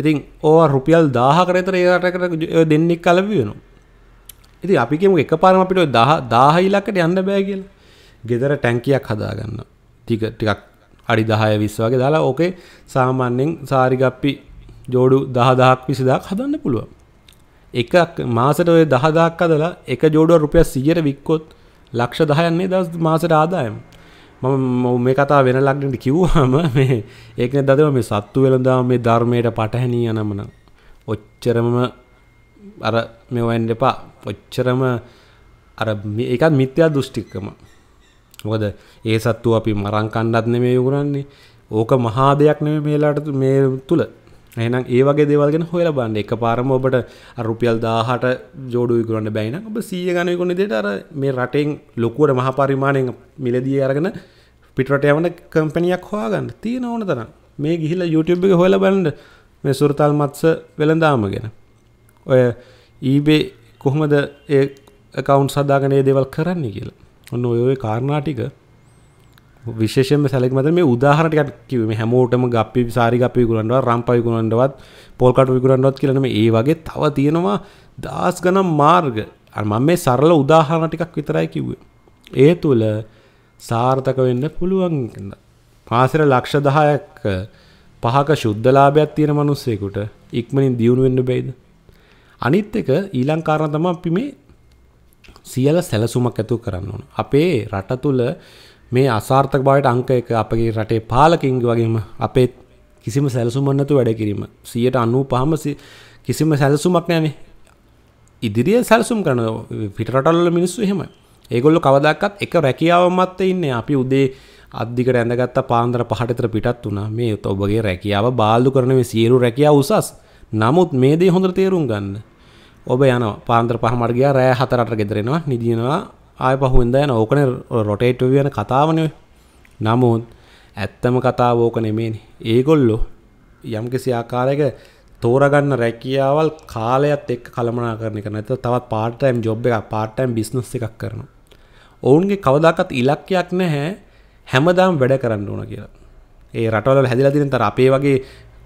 ඉතින් ඕවා රුපියල් 1000කට විතර ඒ රටකට දෙන්නෙක් කලබි වෙනවා ඉතින් අපි කියමු එකපාරම අපිට 1000 1000 ඉලක්කයට යන්න බෑ කියලා ගෙදර ටැන්කියක් හදාගන්න ටික ටිකක් අඩි දහය විස් වගේ දාලා ඕකේ සාමාන්‍යෙන් සාරිගප්පි ජෝඩු දහදහක් විසිදක් හදන්න පුළුවන් එකක් මාසට ඔය දහදාක් අදලා එක ජෝඩුව රුපිය සිියර වික්කොත් ලක්ෂ දහයන්නේ දස් මාසට ආදායම් මම මේ කතා වෙන ලක්නට කිව්වාම මේ ඒකන දදව මේ සත්තු වෙළඳා මේ ධර්මයට පටහැනී යනමන ඔච්චරම අර මෙවැන් එපා ඔච්චරම අර එකත් මිත්‍යා දෘෂ්ටිකම මොකද ඒ සත්තු අපි මරං කණ්ඩත් නෙමේ යුගරන්නේ ඕක මහා දෙයක් නෙමේ මේලාට මේ තුල එහෙනම් ඒ වගේ දේවල් ගැන හොයලා බලන්න එකපාරම ඔබට අර රුපියල් 1000ට جوړු විකුණන්න බැයි නම් ඔබ 100 ගණන් විකුණන විදිහට අර මේ රටෙන් ලොකුවට මහා පරිමාණයෙන් මිලදී අරගෙන පිටරට යවන කම්පැනියක් හොයාගන්න තියෙන ඕන තරම් මේ ගිහිල්ලා YouTube එක හොයලා බලන්න මේ සුරතල් මත්ස වෙළඳාම ගැන ඔය eBay කොහොමද ඒ account හදාගෙන ඒ දේවල් කරන්නේ කියලා ඔන්න ඔය කාරණාටික විශේෂම සැලක් මත මේ උදාහරණට කිවේ හැමෝටම ගප්පි සාරි ගපි ගුලන්ඩුව රම්පයි ගුණන්ඩවත් පොල්කට විගුරන්ඩුවත් කියලනම ඒ වගේ තව තියෙනවා දස් ගනම් මාර්ග අමම මේ සරල උදාහරණ ටිකක් විතරයි කිව්ව. ඒ තුළ සාර්ථක වෙන්න පුළුවන් කන්න. පාසිර ලක්ෂ දහයක් පහක ශුද්ධලාභයක් තියෙන මනුස්සයකුට ඉක්මනින් දියුණු වෙන්න බේද. අනිත් එක ඊලංකාරණ තම අපි මේ සියල සැලසුමක් ඇතුව කරන්න ඕන. අපේ රට තුළ මේ අසාර්ථක භාවයට අංක එක අපගේ රටේ පාලකින්ගේ වගේම අපේ කිසිම සැලසුමක් නැතුව වැඩ කිරීම. 95ම කිසිම සැලසුමක් නැහැනේ. ඉදිරිය සැලසුම් කරන පිට රටවල මිනිස්සු එහෙමයි. ඒගොල්ලෝ කවදාකවත් එක රැකියාව මත ඉන්නේ. අපි උදේ අද්දිකට ඇඳගත්ත පාන්දර පහට විතර පිටත් වුණා. මේ ඔබගේ රැකියාව බාල්දු කරන මේ සියලු රැකියාව උසස්. නමුත් මේ දේ හොඳට තේරුම් ගන්න. ඔබ යන පාන්දර පහමට ගියා රෑ හතරට ගෙදරෙනවා නිදිනවා ආය පහුවෙන්ද යන ඕකන රොටේට් වෙන කතාවන නමුත් ඇත්තම කතාව ඕක නෙමේනි ඒගොල්ලෝ යම්කිසි ආකාරයක තෝරගන්න රැකියාවල් කාලයත් එක් කළමනා කරන එක නැත තවත් පාටයිම් ජොබ් එක පාටයිම් බිස්නස් එකක් කරන ඔවුන්ගේ කවදාකත් ඉලක්කයක් නැහැ හැමදාම් වැඩ කරන්න ඕන කියලා ඒ රටවල හැදිලා දින තර අපේ වගේ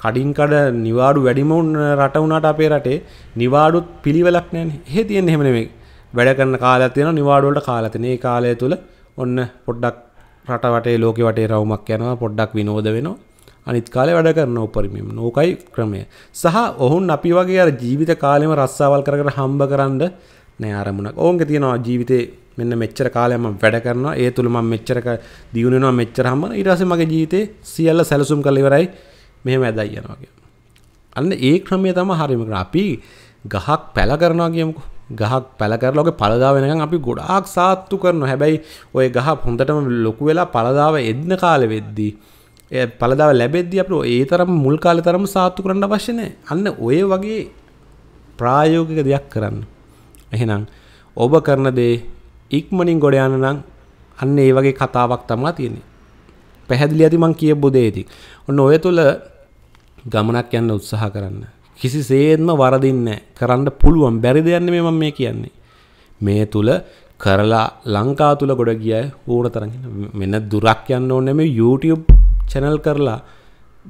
කඩින්කඩ නිවාඩු වැඩිමවුන් රට වුණට අපේ රටේ නිවාඩුත් පිළිවෙලක් නෑන හේ තියෙන් හෙම මේ වැඩ කරන්න කාලත් තියෙන නිවාඩුවලට කාලතින ඒ කාලය තුළ ඔන්න පොඩ්ඩක් රට වටේ ලෝක වටේ රවුමක් යනවා පොඩ්ඩක් විනෝද වෙනවා අනිත් කාලේ වැඩ කරන උපරිමම නෝකයි ක්‍රමය සහ ඔහුන් අපි වගේ අර ජීවිත කාලෙම රස්සාවල් කර කර හම්බ කරන්න නෑ අරමුණක් ඔවුන්ගේ තියෙනවා ජීවිතේ මෙන්න මෙච්චර කාලයම වැඩ කරනවා ඒ තුළ මම මෙච්චර දියුණු වෙනවා මෙච්චර හැම ඊට පස්සේ මගේ ජීවිතේ සියල්ල සැලසුම් කරලා ඉවරයි මෙහෙම ඇදයි යනවා කියලා. අන්න ඒ ක්‍රමය තමයි හරියම කරන්නේ. අපි ගහක් පැල කරනවා කියමුකෝ. ගහක් පැල කරලා ඔගේ පළදා වෙනකන් අපි ගොඩාක් සාත්තු කරනවා. හැබැයි ওই ගහ හොඳටම ලොකු වෙලා පළදාව එන්න කාලෙ වෙද්දී ඒ පළදාව ලැබෙද්දී අපිට ඒ තරම් මුල් කාලේ තරම් සාත්තු කරන්න අවශ්‍ය නැහැ. අන්න ඔය වගේ ප්‍රායෝගික දෙයක් කරන්න. එහෙනම් ඔබ කරන දේ ඉක්මනින් ගොඩ යන්න නම් අන්න ඒ වගේ කතාවක් තමයි තියෙන්නේ. පැහැදිලි ඇති මං කිය බොදේති ඔන්න ඔය තුළ ගමනක් යන්න උත්සාහ කරන්න කිසි සේත්ම වරදින්න කරන්න පුළුවන් බැරි දෙයන්න මේ මම මේ කියන්නේ මේ තුළ කරලා ලංකා තුළ ගොඩ ගිය ඌට තරගෙන වෙන දුරක් යන්න ඕන්න මේ YouTube චැනල් කරලා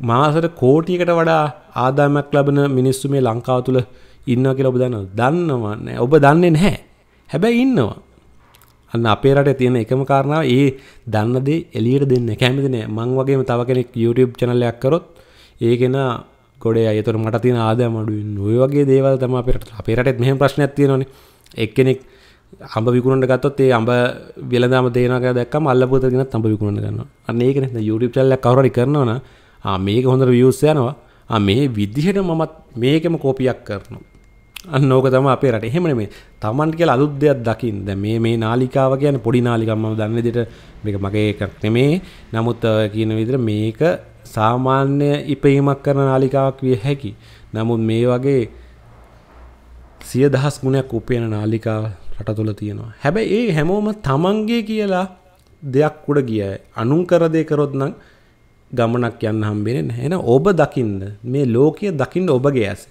මාසට කෝටියකට වඩා ආදාමයක් ලබන මිනිස්සු මේ ලංකාව තුළ ඉන්න කියලා ඔබ දන්නවා දන්නවන්න ඔබ දන්නේ නැහැ හැබැයි ඉන්නවා අන්න අපේ රට තියෙන එකම කාරණාව ඒ දන්නදේ එලියට දෙන්න කැමතින මං වගේම තව කෙනෙක් YouTube චනලයක් කරොත් ඒකෙන ගොඩේ අයතුර මට තින ආදය මඩුවෙන් ඔය වගේ දේවල් තම අපට අපේරටත් මෙහම ප්‍රශ්නයක් තියෙනවන එක්කෙනෙක් අම්ඹ විකුණට ගත්තොත් ඒ අම්ඹ වෙලදාම දේනක දක් අල්ලපුතගෙන තඹ විකුණට ගන්න අන්නේකන YouTube චල්ල කවරි කරනවන මේක හොඳර වියස් යනවා මේ විදිහට මමත් මේකම කෝපියක් කරනවා අන්නෝක තම අපේ රට එහෙමන මේ තමන් කියලා අලුත් දෙයක් දකින් දැ මේ මේ නාලිකාව කියන පොඩි නාලිකම්ම දන්න දෙට මේක මගේ එකක් නෙමේ නමුත් කියන විදිර මේක සාමාන්‍ය ඉපීමක් කරන නාලිකාවක් විය හැකි නමුත් මේ වගේ සිය දහස් ගුණයක් උපයන නාලිකාව රට තුළ තියෙනවා හැබැ ඒ හැමෝම තමන්ගේ කියලා දෙයක් උඩ ගිය අනුන් කරදය කරොත්නම් ගමනක් යන්න හම්බෙන හැන ඔබ දකින්න මේ ලෝකය දකින්න ඔබගේ ඇස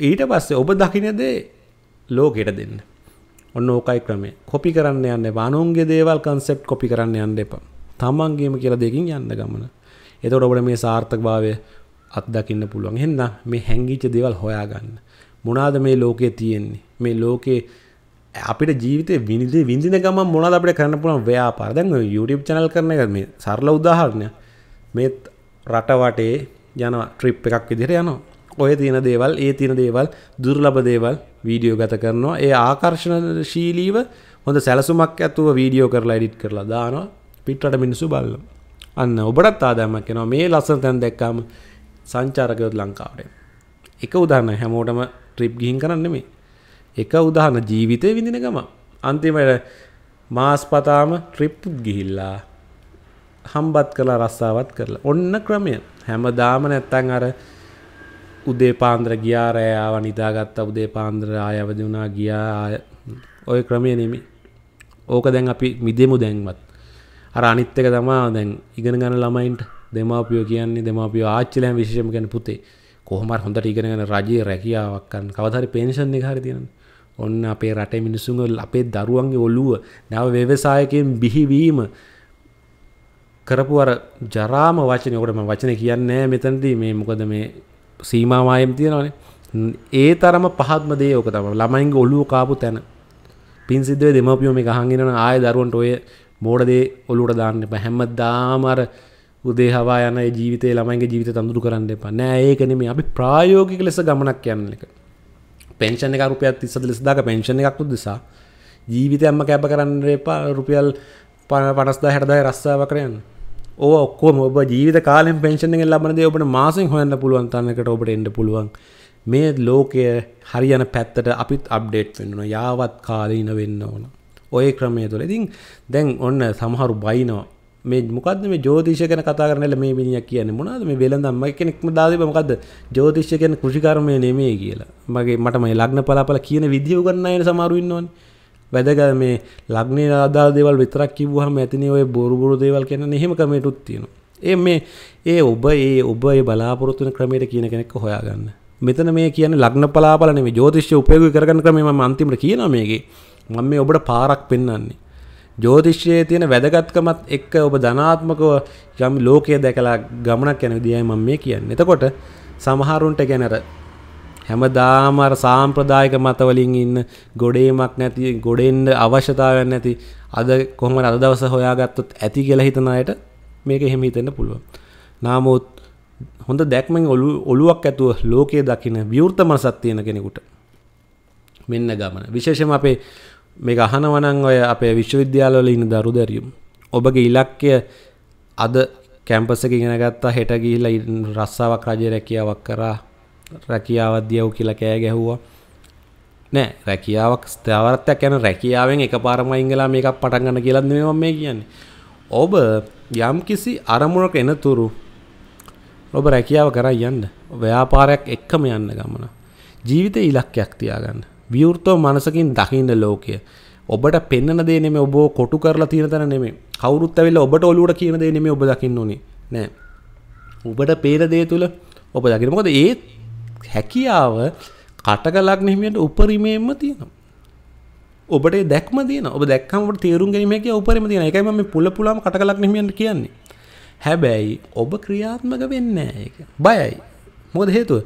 ඊට පස්සේ ඔබ දකින දේ ලෝකෙට දෙන්න. ඔන්න ඕකයි ක්‍රමේ. කොපි කරන්න යන්න එපා. අනුන්ගේ දේවල් concept කොපි කරන්න යන්න එපා. තමන්ගේම කියලා දෙකින් යන්න ගමන. එතකොට ඔබට මේ සාර්ථකභාවය අත්දකින්න පුළුවන්. එහෙනම් මේ හැංගිච්ච දේවල් හොයාගන්න. මොනවාද මේ ලෝකේ තියෙන්නේ? මේ ලෝකේ අපිට ජීවිතේ විනිද විඳින ගමන් මොනවද අපිට කරන්න පුළුවන් ව්‍යාපාර? දැන් ඔය YouTube channel කරන එක මේ සරල උදාහරණයක්. මේ රට වටේ යන ට්‍රිප් එකක් විදිහට යනවා. ඔය තියෙන දේවල් ඒ තියෙන දේවල් දුර්ලබ දේවල් වීඩියෝ ගත කරනවා ඒ ආකර්ශණශීලීව හොඳ සැලසුමක් ඇතුව වීඩියෝ කරලා එඩිට් කරලා දානවා පිටරට මිනිස්සු බල්ල අන්න ඔබටත් ආදායමක් එනවා මේ ලස්සන තැන් දැක්කාම සංචාරකයොත් ලංකාවට එක උදාහරණ හැමෝටම ට්‍රිප් ගිහින් කරන්න නෙමෙයි එක උදාහරණ ජීවිතේ විඳින ගම අන්තිමට මාස්පතාම ට්‍රිප් ගිහිල්ලා හම්බත් කළා රස්සාවත් කරලා ඔන්න ක්‍රමය හැමදාම නැත්තම් අර උදේ පාන්දර ගියා රෑආව නිදාගත්ත උදේ පාන්දර ආයවදි වුණා ගියා ඔය ක්‍රමය නෙමි ඕක දැන් අපි මිදෙමු දැන්වත් අර අනිත්තක තමා දැන් ඉගෙන ගන්න ළමයින්ට දෙමාපියෝ කියන්නේ දෙමාපියෝ ආච්චිලයන් විශේෂම ගැන පුතේ කොහොමත් හොඳට ඉගෙන ගන්න රජයේ රැකියාවක් කරන්න කවදාහරි පෙන්ෂන් එක හරි දෙනන්න ඔන්න අපේ රටේ මිනිසුන් අපේ දරුවන්ගේ ඔළුව නැව ව්‍යවසායකයෙන් බිහිවීම කරපු අර ජරාම වචනේ ඔකට මම වචනේ කියන්නේ නැහැ මෙතනදී මේ මොකද මේ සීමාවායම් තියෙනවානේ ඒ තරම පහත්ම දේ ඕක තමයි ළමයින්ගේ ඔළුව කාපු තැන පින් සිද්ධ වෙ දෙමව්පියෝ මේක අහන් ඉන්නවනේ ආයෙ දරුවන්ට ඔය මෝඩ දේ ඔලුවට දාන්න එපා හැමදාම අර උදේ හවා යන ඒ ජීවිතේ ළමයින්ගේ ජීවිතය තඳුරු කරන්න එපා නෑ ඒක නෙමෙයි අපි ප්‍රායෝගික ලෙස ගමනක් යන්න එක පෙන්ෂන් එක රුපියල් 37 ලෙස දාක පෙන්ෂන් එකක් උදෙසා ජීවිතයක්ම කැප කරන්න එපා රුපියල් 50000 60000 රස්සාව කරයන් ඕ ඔක්කොම ඔබ ජීවිත කාලෙන් පෙන්ෂණෙන් ලබනදේ ඔබට මාසෙන් හොයන්න පුළුවන් තන්නකට ඔබට එන්න පුළුවන් මේ ලෝකය හරියන පැත්තට අපිත් අප්ඩේට් වෙන්නවා යාවත් කාලීන වෙන්න ඕන ඔය ක්‍රමය තුළ ඉතින් දැන් ඔන්න සමහරු බයිනවා මේ මොකද මේ ජෝතිෂ ගැන කතා කරනල මේ මිනිිය කියන්නේ මොනාද මේ වෙළඳම්ම කෙනෙක්ම දාදීම මොකද ජෝතිෂ්‍ය ගැන කෘෂිකර්මය නෙමේ කියලා මගේ මට මේ ලග්න පලාපල කියන විදිියෝගන්නයට සමාරුවෙන්න්නවන්නේ වැදග මේ ලග්නේ ආදා දෙවල් විතරක් කිව්වහම ඇතිනේ ඔය බොරු බොරු දේවල් කියන එහෙම කමෙන්ටුත් තියෙනවා. ඒ මේ ඒ ඔබ ඒ ඔබ ඒ බලාපොරොත්තු වෙන ක්‍රමයට කියන කෙනෙක් හොයාගන්න. මෙතන මේ කියන්නේ ලග්න පලාපල නෙමෙයි ජ්‍යොතිෂ්‍ය උපයෝගී කරගන්න ක්‍රමය මම අන්තිමට කියනවා මේකේ. මම මේ ඔබට පාරක් පෙන්වන්නේ. ජ්‍යොතිෂ්‍යයේ තියෙන වැදගත්කමත් එක්ක ඔබ ධනාත්මකව යම් ලෝකයේ දැකලා ගමනක් යන විදියයි මම මේ කියන්නේ. එතකොට සමහරුන්ට කියන්නේ හැමදාම අර සාම්ප්‍රදායික මතවලින් ඉන්න ගොඩේමක් නැති ගොඩෙන්ඩ අවශ්‍යතාවයක් නැති අද කොහම අද දවස හොයාගත්තොත් ඇති කියලා හිතන අයට මේක එහෙම හිතෙන්න පුළුවන්. නමුත් හොඳ දැක්මෙන් ඔලු ඔලුවක් ඇතුව ලෝකයේ දකින විවෘත මනසක් තියෙන කෙනෙකුට මෙන්න ගමන. විශේෂයෙන්ම අපේ මේක අහනවනම් ඔය අපේ විශ්වවිද්‍යාලවල ඉන්න දරුදැරියෝ ඔබගේ ඉලක්කය අද කැම්පස් එකේ ඉගෙන ගත්තා හෙට ගිහිල්ලා රස්සාවක් රජය රැකියාවක් කරා රැකියාවක් දියව් කියලා කෑ ගැහුවා නෑ රැකියාවක් ස්ථාවරත්වයක් යන රැකියාවෙන් එක පාරම ඉංගලා මේකක් පටන් ගන්න කියලාද නෙමෙයි මම මේ කියන්නේ. ඔබ යම්කිසි අරමුණක එනතුරු ඔබ රැකියාව කරා යන්න. ව්‍යාපාරයක් එක්කම යන්න ගමන. ජීවිතේ ඉලක්කයක් තියාගන්න. විවෘතව මනසකින් දකින්න ලෝකය. ඔබට පෙන්වන දේ නෙමෙයි ඔබ කොටු කරලා තියෙන තැන නෙමෙයි. කවුරුත් ඇවිල්ලා ඔබට ඔලුවට කියන දේ නෙමෙයි ඔබ දකින්න ඕනේ. නෑ. ඔබට පේන දේ තුල ඔබ දකින්න. මොකද ඒ හැකියාව කටගලක් නහිමියට උපරිමයෙන්ම තියෙනවා. ඔබට දැක්ම දින ඔබ දැක්කමට තේරුම් ගැනීමක උපරිම තියෙන එකයි මම පුල පුලම කටකලක් නහිමියට කියන්නේ. හැබැයි ඔබ ක්‍රියාත්මක වෙන්නේ නැහැ ඒක. බයයි. මොකද හේතුව?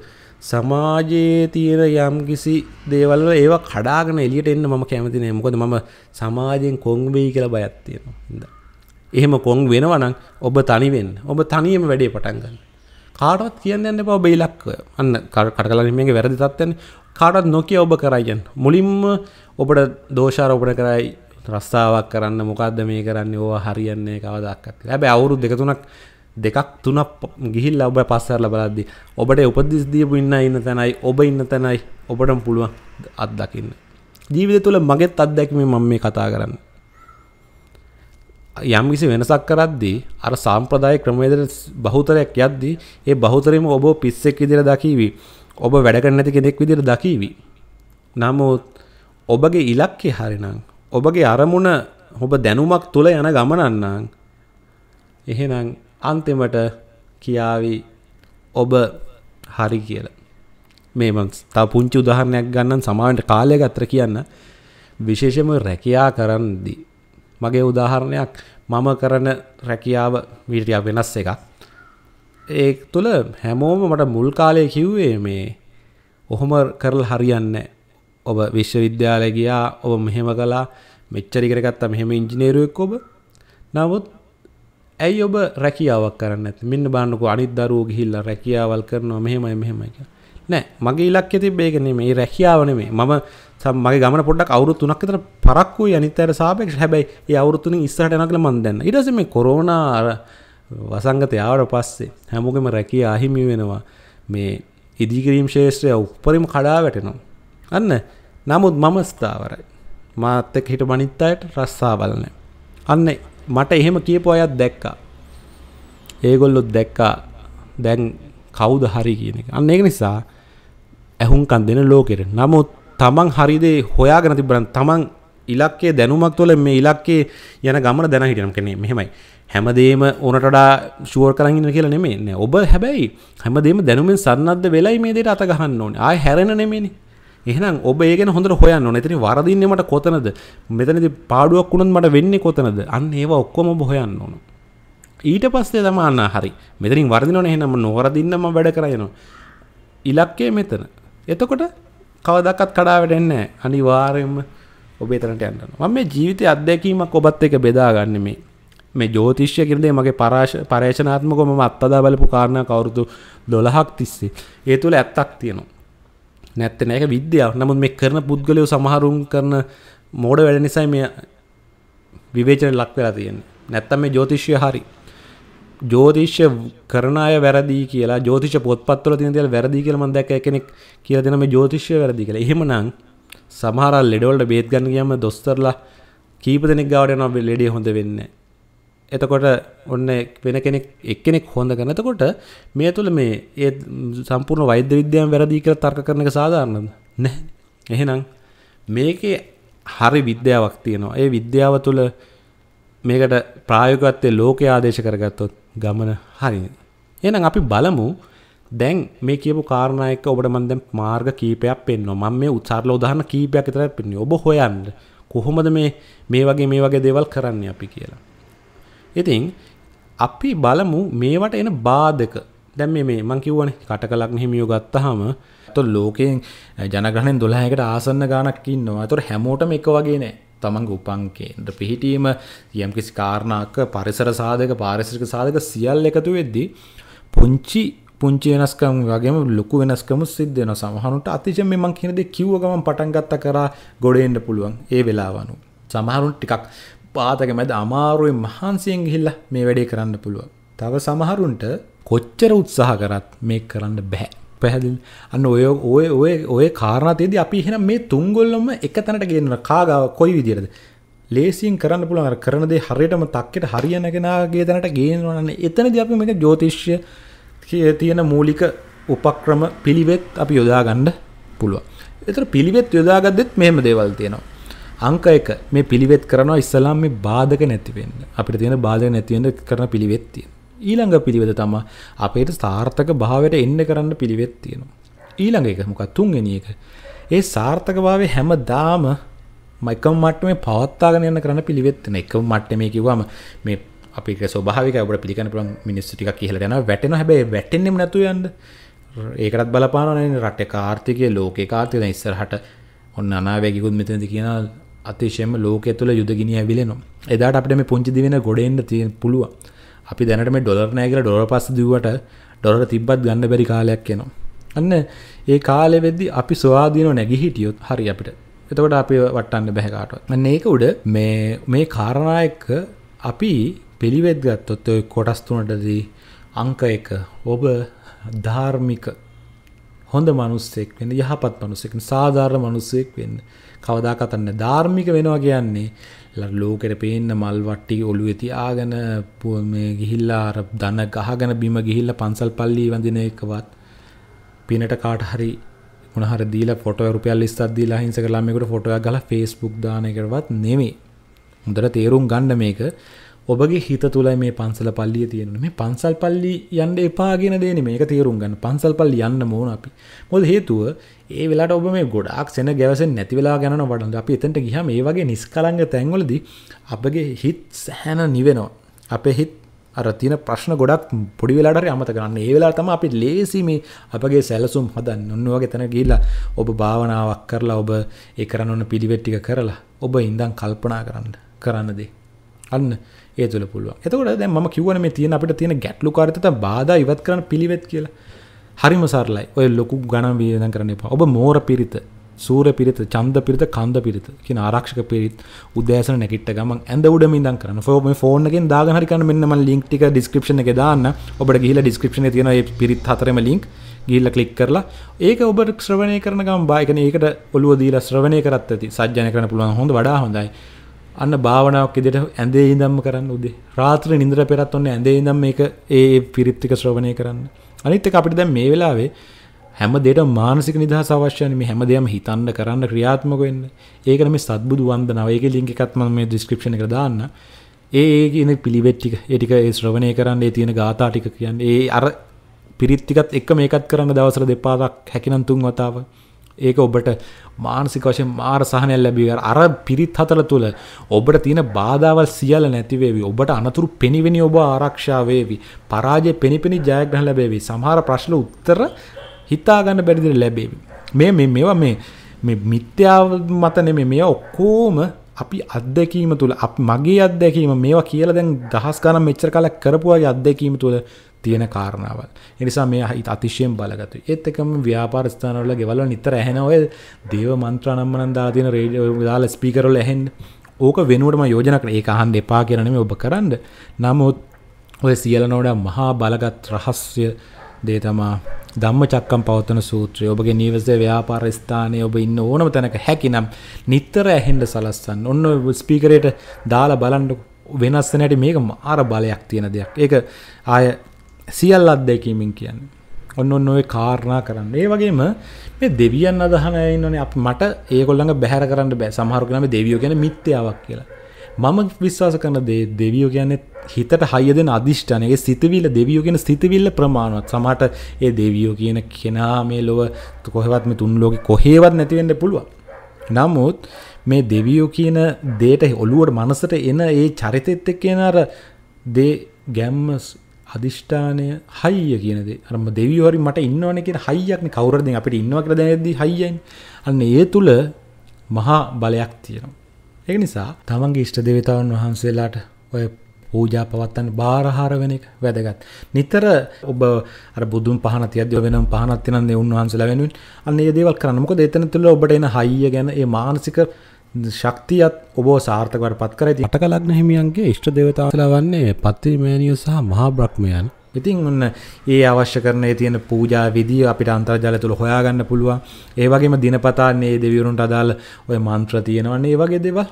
සමාජයේ තියෙන යම්කිසි දේවල් වල ඒවා කඩාගෙන එළියට එන්න මම කැමති නෑ. මොකද මම සමාජයෙන් කොන් වෙයි කියලා බයක් තියෙනවා. එහෙම කොන් වෙනවා නම් ඔබ තනි වෙන්න. ඔබ තනියම වැඩේ පටන් ගන්න. කාටවත් කියන්න එන්න එපා ඔබ ඉලක්ක අන්න කටකලනීමේ වැරදි තත්ත්වයන් කාටවත් නොකිය ඔබ කරයියන් මුලින්ම ඔබට දෝෂාරෝපණ කරයි රස්තාවක් කරන්න මොකක්ද මේ කරන්න ඕවා හරියන්නේ කවදක්කත් හැබැයි අවුරුදු දෙක තුනක් දෙකක් තුනක් ගිහිල් ඔබ පස්සරල බලද්දි ඔබට උපදිස් දීපු ඉන්න ඉන්න තැනයි ඔබ ඉන්න තැනයි ඔබටම පුළුවන් අත්දකින්න ජීවිත තුළ මගෙත් අත්දැකීම මම මේ කතා කරන්න යම් කිසි වෙනසක් කරද්දී අර සාම්ප්‍රදාය ක්‍රමවේදයට බහුතරයක් යද්දී ඒ බහුතරයම ඔබ පිස්සෙක් විදිහට දකීවි. ඔබ වැඩ කරන්නේ නැති කෙනෙක් විදිහට දකීවි. නමුත් ඔබගේ ඉලක්කය හරිනම් ඔබගේ අරමුණ ඔබ දැනුමක් තුල යන ගමනන්නම් එහෙනම් අන්තිමට කියාවි ඔබ හරි කියලා. මේ මං තව පුංචි උදාහරණයක් ගන්නම් සමාවෙන්ට කාලය ගත්‍ර කියන්න විශේෂම රැකියා කරන්දී මගේ උදාහරණයක් මම කරන රැකියාව මීටිය වෙනස් එකක් ඒ තුළ හැමෝම මට මුල් කාලය කිව්වේ මේ ඔහොම කරල් හරියන්න ඔබ විශ්වවිද්‍යාලය ගියා ඔබ මෙහෙම කලා මෙච්චරිකරගත්තා මෙහෙම ඉංජිනේරුවෙක් ඔබ නමුත් ඇයි ඔබ රැකියාවක් කරන්න ඇති මෙන්න බාන්නකු අනිත් දරුවෝ ගිහිල්ලා රැකියාවල් කරනවා මෙහෙමයි මෙහෙමයි කියලා නෑ මගේ ඉලක්කය තිබ්බේ ඒක නෙමෙයි රැකියාව නෙමෙයි මම මගේ ගමන පොඩ්ඩක් අවුරුදු 3ක් විතර පරක්කුයි අනිත් අයට සාපේක්ෂව හැබැයි ඒ අවුරුදු තුنين ඉස්සරහට යනවා කියලා මම දැන්න ඊට පස්සේ මේ කොරෝනා අර වසංගතය ආවට පස්සේ හැමෝගෙම රැකියාව අහිමි වෙනවා මේ ඉදිකිරීම් ශේෂත්‍රය උපරිම කඩා වැටෙනවා අන්න නමුත් මම ස්ථාවරයි මාත් එක්ක හිට බනිත් අයට රස්සා බලන අන්න මට එහෙම කියපු අයත් දැක්කා ඒගොල්ලොත් දැක්කා දැන් කවුද හරි කියන එක අන්න ඒක නිසා ඇහුම්කන් දෙන ලෝකෙට නමුත් තමන් හරිදේ හොයාගෙන තිබරන් තමන් ඉලක්කේ දැනුමක් තුළ මේ ඉලක්කේ යන ගමන දැන හිටනම් කෙනෙ මෙහෙමයි හැමදේම ඕනටඩා ශුවර් කරන්න කියලා නෙමේ ඔබ හැබැයි හැමදේම දැනුමෙන් සන්නද්ධ වෙලයි මේ දේට අත ගහන්න ඕන ආය හැරෙන නෙමේනි එහෙනම් ඔබ ඒගෙන හොඳට හොයන්න ඕන එතන වරදින්නේ මට කොතනද මෙතනදී පාඩුවක් වුණොත් මට වෙන්නේ කොතනද අන්න ඒවා ඔක්කොම ඔබ හොයන්න ඕන ඊට පස්සේ තමයි අන්න හරි මෙතනින් වරදිනවනේ එහෙනම් මම නොවරදින්නම වැඩ කරගෙන ඉලක්කය මෙතන එතකොට කවදක්කත් කඩාවට එන්න අනිවාර්යම ඔබේ තරට යන්න මම මේ ජීවිතය අත්දැකීමක් ඔබත් එක බෙදාගන්න මේ මේ ජෝතිශ්‍ය කිරදේ මගේ පරාශ පර්ේෂනාත්මක මම අත්තදා බලපු කාරණ කවුරුදු දොළහක් තිස්සේ ඒ තුළ ඇත්තක් තියෙනවා නැත්තන එක විද්‍යාව නමුත් මේ කරන පුද්ගලයෝ සමහරුම් කරන මෝඩ වැඩ නිසයි මේ විවේචන ලක් වෙලා තියෙන නැත්තම් මේ ජෝතිශ්‍ය හරි ජෝතිෂ්‍ය කරන අය වැරදි කියලා ජෝතිෂ පොත්පත්වල තියෙන දේවල් වැරදි කියලා මම දැක්ක කෙනෙක් කියලා දෙන මේ ජෝතිෂය වැරදි කියලා. එහෙමනම් සමහර ලෙඩවලට බේත් ගන්න ගියාම දොස්තරලා කීප දෙනෙක් ගාවට යනවා ලෙඩේ හොඳ වෙන්නේ එතකොට ඔන්න වෙන කෙනෙක් එක්කෙනෙක් හොඳ කරන. එතකොට මේ තුළ මේ ඒ සම්පූර්ණ වෛද්‍ය විද්‍යාව වැරදි කියලා තර්ක කරන එක සාධාරණද? නැහැ. එහෙනම් මේකේ හරි විද්‍යාවක් තියෙනවා. ඒ විද්‍යාව තුළ මේකට ප්‍රායෝගිකත්වයේ ලෝකයේ ආදේශ කරගත්තොත් ගමන හරි එහෙනම් අපි බලමු දැන් මේ කියපු කාරණා එක්ක ඔබට මම දැන් මාර්ග කීපයක් පෙන්වනවා මම මේ උසාරල උදාහරණ කීපයක් විතරක් පෙන්වන්නේ ඔබ හොයන්න කොහොමද මේ මේ වගේ මේ වගේ දේවල් කරන්නේ අපි කියලා ඉතින් අපි බලමු මේවට එන බාධක දැන් මේ මේ මං කිව්වනේ කටකලක් හිමියෝ ගත්තාම તો ලෝකයෙන් ජනගහණයෙන් 12කට ආසන්න ගාණක් ඉන්නවා. ඒතර හැමෝටම එක වගේ නෑ. තමන්ගේ උපන් කේන්ද්‍ර පිහිටීම යම් කිසි කාරණාක පරිසර සාධක පාරිසරික සාධක සියල් එකතු වෙද්දී පුංචි පුංචි වෙනස්කම් වගේම ලොකු වෙනස්කම සිද්ධ වෙනවා සමහරුන්ට අතිශය මේ මං කියන දේ කිව්ව ගමන් පටන් ගත්ත කරා ගොඩ එන්න පුළුවන් ඒ වෙලාව අනුව සමහරුන් ටිකක් පාතක මැද අමාරුවෙන් මහන්සියෙන් ගිහිල්ලා මේ වැඩේ කරන්න පුළුවන් තව සමහරුන්ට කොච්චර උත්සාහ කරත් මේ කරන්න බෑ පැහැදිල් අන්න ඔය ඔය ඔය ඔය කාරණතයේද අපි එහෙනම් මේ තුන්ගොල්ලොම එක තැනට ගේන්න කාගාව කොයි විදිරද ලේසින් කරන්න පුළුවන් කරනදේ හරියටම තක්කෙට හරියනගෙනගේ තැනට ගේනවන්න එතනද අපි මේක ජෝතිශ්‍ය තියෙන මූලික උපක්‍රම පිළිවෙත් අපි යොදාගන්න පුළුව. එතර පිළිවෙත් යොදාගදෙත් මෙම දේවල් තියෙනවා. අංක එක මේ පිළිවෙත් කරනවා ඉස්සලාම් මේ බාධක නැතිවෙන්න අපිට තියෙන බාධක නැතිවෙන්න කරන පිළිවෙත් තියෙන. ඊළඟ පිළිවෙත තම අපේට සාර්ථක භාවයට එන්න කරන්න පිළිවෙත් තියෙනවා ඊළඟ එක මොකක් තුන්ගෙන එක ඒ සාර්ථක භාවය හැම දාම මයිකම් මට්ටමේ පවත්තාගෙන යන්න කරන්න පිළිවෙත්න එක මට්ට මේ කිව්වම මේ අපි ස්වභාවික ඔබට පිළිකන පුළන් මිනිස්සු ටිකක් කියලා යනවා වැටෙනවා හැබැයි වැටෙන්නෙම නැතු යන්න ඒකටත් බලපානනේ රටේ කාර්තිකයේ ලෝකේ කාර්තික දැන් ඉස්සරහට ඔන්න අනාවැගිකුත් මෙතනදී කියන අතිශයම ලෝකයේ තුල යුද ගිනි ඇවිලෙනවා. එදාට අපිට මේ පුංචි දිවෙන ගොඩ එන්න තියෙන පුළුවන්. අපි දැනට මේ ඩොලර් නෑ කියලා ඩොලර් පස්ස දීුවට ඩොලර් තිබ්බත් ගන්න බැරි කාලයක් එනවා. අන්න ඒ කාලෙ වෙද්දි අපි සොයාදීනෝ නැගී හිටියොත් හරි අපිට. එතකොට අපි වටන්න බැහැ කාටවත්. අන්න ඒක උඩ මේ මේ කාරණා එක්ක අපි පිළිවෙත් ගත්තොත් ඔය කොටස් තුනටදී අංක එක ඔබ ධාර්මික හොඳ මනුස්සෙක් වෙන්න යහපත් මනුස්සෙක් සාධාරණ මනුස්සෙක් වෙන්න කවදාකවත් නැහැ ධාර්මික වෙනවා කියන්නේ ලෝකෙට පේන්න මල් වට්ටි ඔළුවේ තියාගෙන මේ ගිහිල්ලා අර දන ගහගෙන බිම ගිහිල්ලා පන්සල් පල්ලි වඳින එකවත් පිනට කාට හරි මොන හරි දීලා ෆොටෝ රුපියල් 20ක් දීලා හිංසක ළමයෙකුට ෆොටෝ එකක් ගහලා Facebook දාන එකවත් නෙමෙයි. හොඳට තේරුම් ගන්න මේක ඔබගේ හිත තුළයි මේ පන්සල පල්ලිය තියෙන මේ පන්සල් පල්ලි යන්න එපාගෙන දේන මේක තේරුම් ගන්න පන්සල් පල්ලි යන්න මෝන අපි මොද හේතුව ඒ වෙලාට ඔබ මේ ගොඩක් සෙන ගැවසෙන් නැතිවෙලා ගැන වඩන් අපි එතට ගිහම ඒ වගේ නිස්කලංග තැන්වලදී අපගේ හිත් සැහැන නිවෙනවා අපේ හිත් අර තින ප්‍රශ්න ගොඩක් පොඩි වෙලාට අමත කරන්න ඒ වෙලා තම අපි ලේසිම අපගේ සැලසුම් හදන්න ඔන්නවගේ තැන ගිල්ලා ඔබ භාවනාවක් කරලා ඔබ ඒ කරන්න ඕන පිළිවෙට්ටික කරලා ඔබ ඉඳන් කල්පනා කරන්න කරන්නදේ අන්න ඒ තුළ පුළුව එතකොට දැ ම කිවන මේ තියෙන අපට තියෙන ගැටලු කාරිත බාධ ඉවත් කරන පිළිවෙත් කියලා හරිම සරලයි ඔය ලොකු ගණන් වියදන් කරන එපා ඔබ මෝර පිරිත සූර පිරිත චන්ද පිරිත කන්ද පිරිත කියන ආරක්ෂක පිරිත් උදෑසන නැකිට ගමන් ඇඳ උඩම ඉඳන් කරන ෆෝම ෆෝන්ගෙන් දාගහරිකන්න මෙන්න ම ලින්ක් ටික ඩිස්ක්‍රපෂන එක දාන්න ඔබට ගිහිල ඩිස්ක්‍රපෂන තියෙන පිරිත් හතරම ලින්ක් ගිල්ල කලික් කරලා ඒක ඔබ ශ්‍රවණය කරන ගම් බායකන ඒකට ඔලුව දීලා ශ්‍රවණය කරත් ඇති සජ්‍යන කරන පුළුවන් හොඳ වඩා හොඳයි අන්න භාවනාවක් ඉදිරියට ඇඳේ ඉඳන්ම කරන්න උදේ. රාත්‍රියේ නිින්දර පෙරත් ඔන්න ඇඳේ ඉඳන් මේක ඒ පිරිත්තික ශ්‍රවණය කරන්න. අනිත් එක අපිට දැන් මේ වෙලාවේ හැම දෙයකම මානසික නිදහස අවශ්‍යයි මේ හැම දෙයක්ම හිතන්න කරන්න ක්‍රියාත්මක වෙන්න. ඒකනේ මේ සත්බුදු වන්දනාව. ඒකේ ලින්ක් එකත් මම මේ ඩිස්ක්‍රිප්ෂන් එකට දාන්න. ඒ ඒ කියන පිළිවෙත් ටික ඒ ටික ඒ ශ්‍රවණය කරන්න ඒ තියෙන ગાථා ටික කියන්නේ ඒ අර පිරිත් ටිකත් එක්ක මේකත් කරන්න දවසර දෙපාරක් හැකිනම් තුන් වතාවක් ඒක ඔබට මානසික වශයෙන් මාර සහනයක් ලැබී අර පිරිත් හතල තුල ඔබට තියෙන බාධාවල් සියල්ල නැති වේවි. ඔබට අනතුරු පෙනිවෙනි ඔබ ආරක්ෂා වේවි. පරාජය පෙනිපෙනි ජයග්‍රහණ ලැබේවි. සමහර ප්‍රශ්න උත්තර හිතා ගන්න බැරි විදිහට ලැබේවි. මේ මේ මේවා මේ මේ මිත්‍යාව මත නෙමෙයි මේවා ඔක්කොම අපි අත්දැකීම තුළ අප මගේ අත්දැකීම මේවා කියලා දැන් දහස් ගණන් මෙච්චර කාලයක් කරපුවාගේ අත්දැකීම තුළ තියෙන කාරණාවල්. ඒ නිසා මේ අතිශයෙන් බලගතුයි. ඒත් එකම ව්‍යාපාර ස්ථානවල ගෙවල් වල නිතර ඇහෙන ඔය දේව මන්ත්‍ර නම්මනම් දාලා තියෙන රේඩියෝ දාලා ස්පීකර් වල ඇහෙන්න. ඕක වෙනුවටම යෝජනා කරන ඒක අහන්න එපා කියලා නෙමෙයි ඔබ කරන්න. නමුත් ඔය සියලන වඩා මහා බලගත් රහස්‍ය දේ තමා ධම්ම චක්කම් පවත්තන සූත්‍රය ඔබගේ නිවසේ ව්‍යාපාර ස්ථානය ඔබ ඉන්න ඕනම තැනක හැකිනම් නිත්තර ඇහෙන්ඩ සලස්සන්න ඔන්න ස්පීකරයට දාලා බලන්ඩ වෙනස්සනට මේක ආර බලයක් තියෙන දෙයක් ඒක ආය සියල් අත්දැකීමෙන් කියන්නේ. ඔන්න ඔන්න ඔය කාරණා කරන්න. ඒ වගේම මේ දෙවියන් අදහන ඉන්නනේ අපි මට ඒගොල්ලන්ව බැහැර කරන්න බෑ. සමහරු කියනවා මේ දෙවියෝ කියන්නේ මිත්‍යාවක් කියලා. මම විශ්වාස කරන දේ දෙවියෝ කියන්නේ හිතට හය දෙන අධිෂ්ඨානයේ සිතවිල්ල දෙවියෝ කියන සිතවිල්ල ප්‍රමාණවත්. සමහරට ඒ දෙවියෝ කියන කෙනා මේ ලොව කොහෙවත් මේ තුන් ලෝකේ කොහෙවත් නැති වෙන්න පුළුවන්. නමුත් මේ දෙවියෝ කියන දේට ඔළුවට මනසට එන ඒ චරිතෙත් එක්ක එන අර දේ ගැම්ම අදිෂ්ඨානය හයිය කියන දේ අර දෙවියෝ හරි මට ඉන්නවනේ කියන හයියක්නේ කවුරුද දැන් අපිට ඉන්නවා කියලා දැනෙද්දි හයියයිනේ අන්න ඒ තුල මහා බලයක් තියෙනවා ඒක නිසා තමන්ගේ ඉෂ්ට දෙවතාවුන් වහන්සේලාට ඔය පූජා පවත්වන්න බාරහාර වෙන එක වැදගත්. නිතර ඔබ අර බුදුන් පහන තියද්දී වෙනම පහනක් තියනන්නේ උන්වහන්සේලා වෙනුවෙන් අන්න ඒ දේවල් කරන්න. මොකද එතන තුල ඔබට එන හයිය ගැන ඒ මානසික ශක්තියත් ඔබ සාර්ථකවට පත් කර ඇති අටකලක්න හිමියන්ගේ ඉෂ්ට දෙවතාවලා වන්නේ පත්තිරි මෑනිියෝ සහ මහා බ්‍රක්්මයන් ඉතින් ඔන්න ඒ අවශ්‍ය කරනය තියෙන පූජා විදී අපිට අන්තර්ජාල තුළ හොයාගන්න පුළුවන් ඒවගේම දිනපතාන්නේ දෙවරුන්ට අදාල් ඔය මන්ත්‍ර තියෙනවන්නේ ඒ වගේ දෙවල්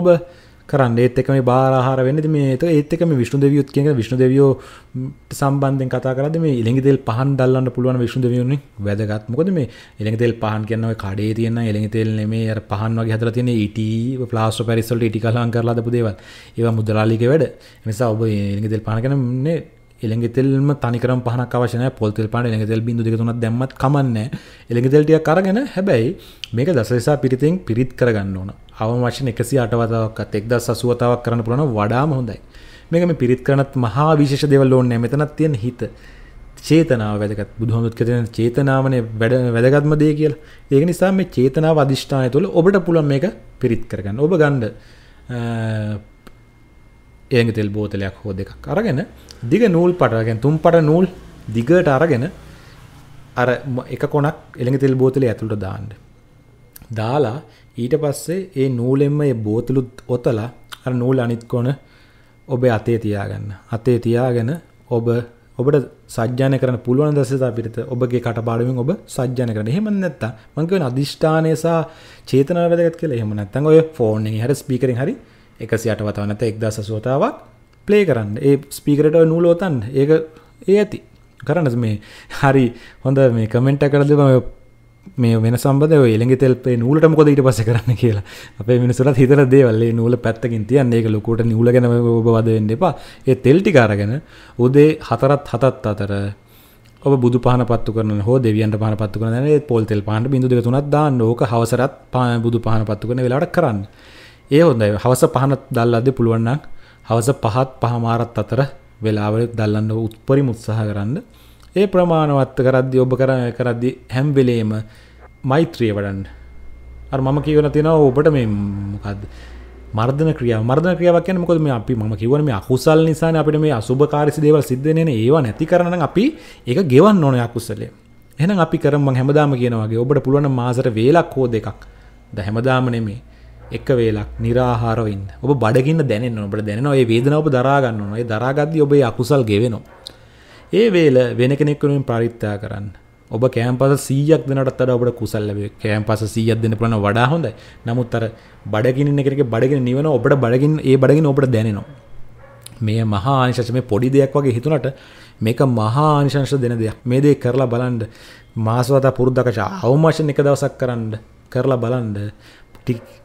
ඔබ කරන්න ඒත් එකම බාරහාර වෙන්න මේ ඒත් එකම විෂ්ණු දෙවියොත් කියන විෂ්ණු දෙවියෝ සම්බන්ධයෙන් කතා කරද මේ ඉළඟ තෙල් පහන් දල්ලන්න පුළුවන් විෂ්ණු දෙවියුන්නේ වැදගත් මොකද මේ එළඟ තෙල් පහන් කියන්නව කඩේ තියන්න එළඟ තෙල් නෙමේ අර පහන් වගේ හදලා තියෙන ඊටි ප්ලාස්ටර් පැරිස් වලට ඊටි කලහම් කරලා දපු දේවල් ඒවා මුදලාලිගේ වැඩ ඒ නිසා ඔබ එළඟ තෙල් පහන කියන්නේ එළඟෙතෙල්ම තනිකරම පහනක් අවශ්‍ය නැහැ පොල් තෙල් පාන එළඟෙතෙල් බින්දු දෙක තුනක් දැම්මත් කමන්නේ එළඟෙතෙල් ටික අරගෙන හැබැයි මේක දසදසා පිරිතෙන් පිරිත් කරගන්න ඕන අවමශන එකසි අටවතාවක්ත් එක්ද සසුවතාවක් කරන්න පුළන වඩාම හොඳයි මේකම පිරිත් කරනත් මහා විශේෂ දෙවල් ඕන්න මෙතනත් තියෙන හිත චේතනාව වැදගත් බුදුහමුත් කරන චේතනාවනේ වැඩ වැදගත්ම දේ කියලා ඒක නිසා මේ චේතනාව අධිෂ්ඨානය තුළ ඔබට පුළුවන් මේක පිරිත් කරගන්න ඔබ ගණ්ඩ ඒග තෙල් බෝතලයක් හෝ දෙකක් අරගෙන දිග නූල් පටරගෙන තුම් පට නූල් දිගට අරගෙන අර එක කොනක් එළඟ තෙල් බෝතලය ඇතුළට දාන්න. දාලා ඊට පස්සේ ඒ නූලෙන්ම ඒ බෝතලුත් ඔතලා අර නූල් අනිත් කොන ඔබේ අතේ තියාගන්න. අතේ තියාගෙන ඔබ ඔබට සජ්ජානය කරන්න පුළුවන් දැසෙත අපිට ඔබගේ කටපාඩමින් ඔබ සජ්ජානය කරන්න. එහෙම නැත්නම් මම කියන අදිෂ්ඨානය සහ චේතනාව වැදගත් කියලා. එහෙම නැත්නම් ඔය ෆෝන් එකේ හරි ස්පීකරෙන් හරි 108 වතාවක් නැත්නම් 1080 වතාවක් ප්ලේ කරන්න. ඒ ස්පීකරේට ඔය නූල ඔතන්න. ඒක ඒ ඇති. කරන්න මේ හරි හොඳ මේ කමෙන්ට් එක කරලා දෙපම මේ වෙන සම්බද එළඟ තෙල්පේ නූලට මොකද ඊට පස කරන්න කියලා අපේ මිනිසුරත් හිතර දේවල්ලේ නූල පැත්තකින් තියන් ඒක ලොකුට නිූල ගැන ඔබවද වෙන්න එපා ඒ තෙල්ටිකාරගෙන උදේ හතරත් හතත් අතර ඔබ බුදු පහන පත්තු කරන හෝ දෙවියන්ට පහන පත්තු කරන පොල් තෙල් පහට බිඳු දෙක තුනක් දාන්න ඕක හවසරත් පහ බුදු පහන පත්තු කරන වෙලාවට කරන්න ඒ හොඳයි හවස පහනත් දල්ලද්ද පුළුවන් නම් හවස පහත් පහමාරත් අතර වෙලාවල දල්ලන්න උත්පරිම උත්සාහ කරන්න ඒ ප්‍රමාණවත් කරද්දි ඔබ කර කරද්දි හැම් වෙලේම මෛත්‍රිය වඩන්න. අර මම කියවන තියෙනවා ඔබට මේ මොකද්ද? මර්ධන ක්‍රියාව. මර්ධන ක්‍රියාවක් කියන්නේ මොකද මේ අපි මම කියවන මේ අකුසල් නිසානේ අපිට මේ අසුභකාරීසි දේවල් සිද්ධ වෙන්නේ නේ. ඒවා නැති කරන නම් අපි ඒක ගෙවන්න ඕනේ අකුසලයේ. එහෙනම් අපි කරමු මං හැමදාම කියනවා වගේ ඔබට පුළුවන් මාසෙට වේලක් හෝ දෙකක්. ද හැමදාම නෙමෙයි. එක වේලක් निराහාරව ඉන්න. ඔබ බඩගින්න දැනෙන්න ඕන. ඔබට දැනෙනවා මේ වේදනාව ඔබ දරා ගන්න ඕන. ඒ දරාගද්දී ඔබේ අකුසල් ගෙවෙනවා. ඒ වේල වෙන කෙනෙක්කනින් පරිත්තා කරන්න ඔබ කෑම්පස සීයක් දෙනටත් අට ඔබට කුසල්ලව කෑම්පස සීයක් දෙන පුලන වඩා හොඳයි නමුත් අර බඩගින්න එකක බඩගෙන නිවන ඔබට බඩගින් ඒ බඩගින් ඔබට දැනෙනවා මේ මහා ආනිශංශ මේ පොඩි දෙයක් වගේ හිතුනට මේක මහා ආනිශංශ දෙන දෙයක් මේ දේ කරලා බලන්න මාසවතා පුරුද්දකශ අවමාශන එක දවසක් කරන්න කරලා බලන්න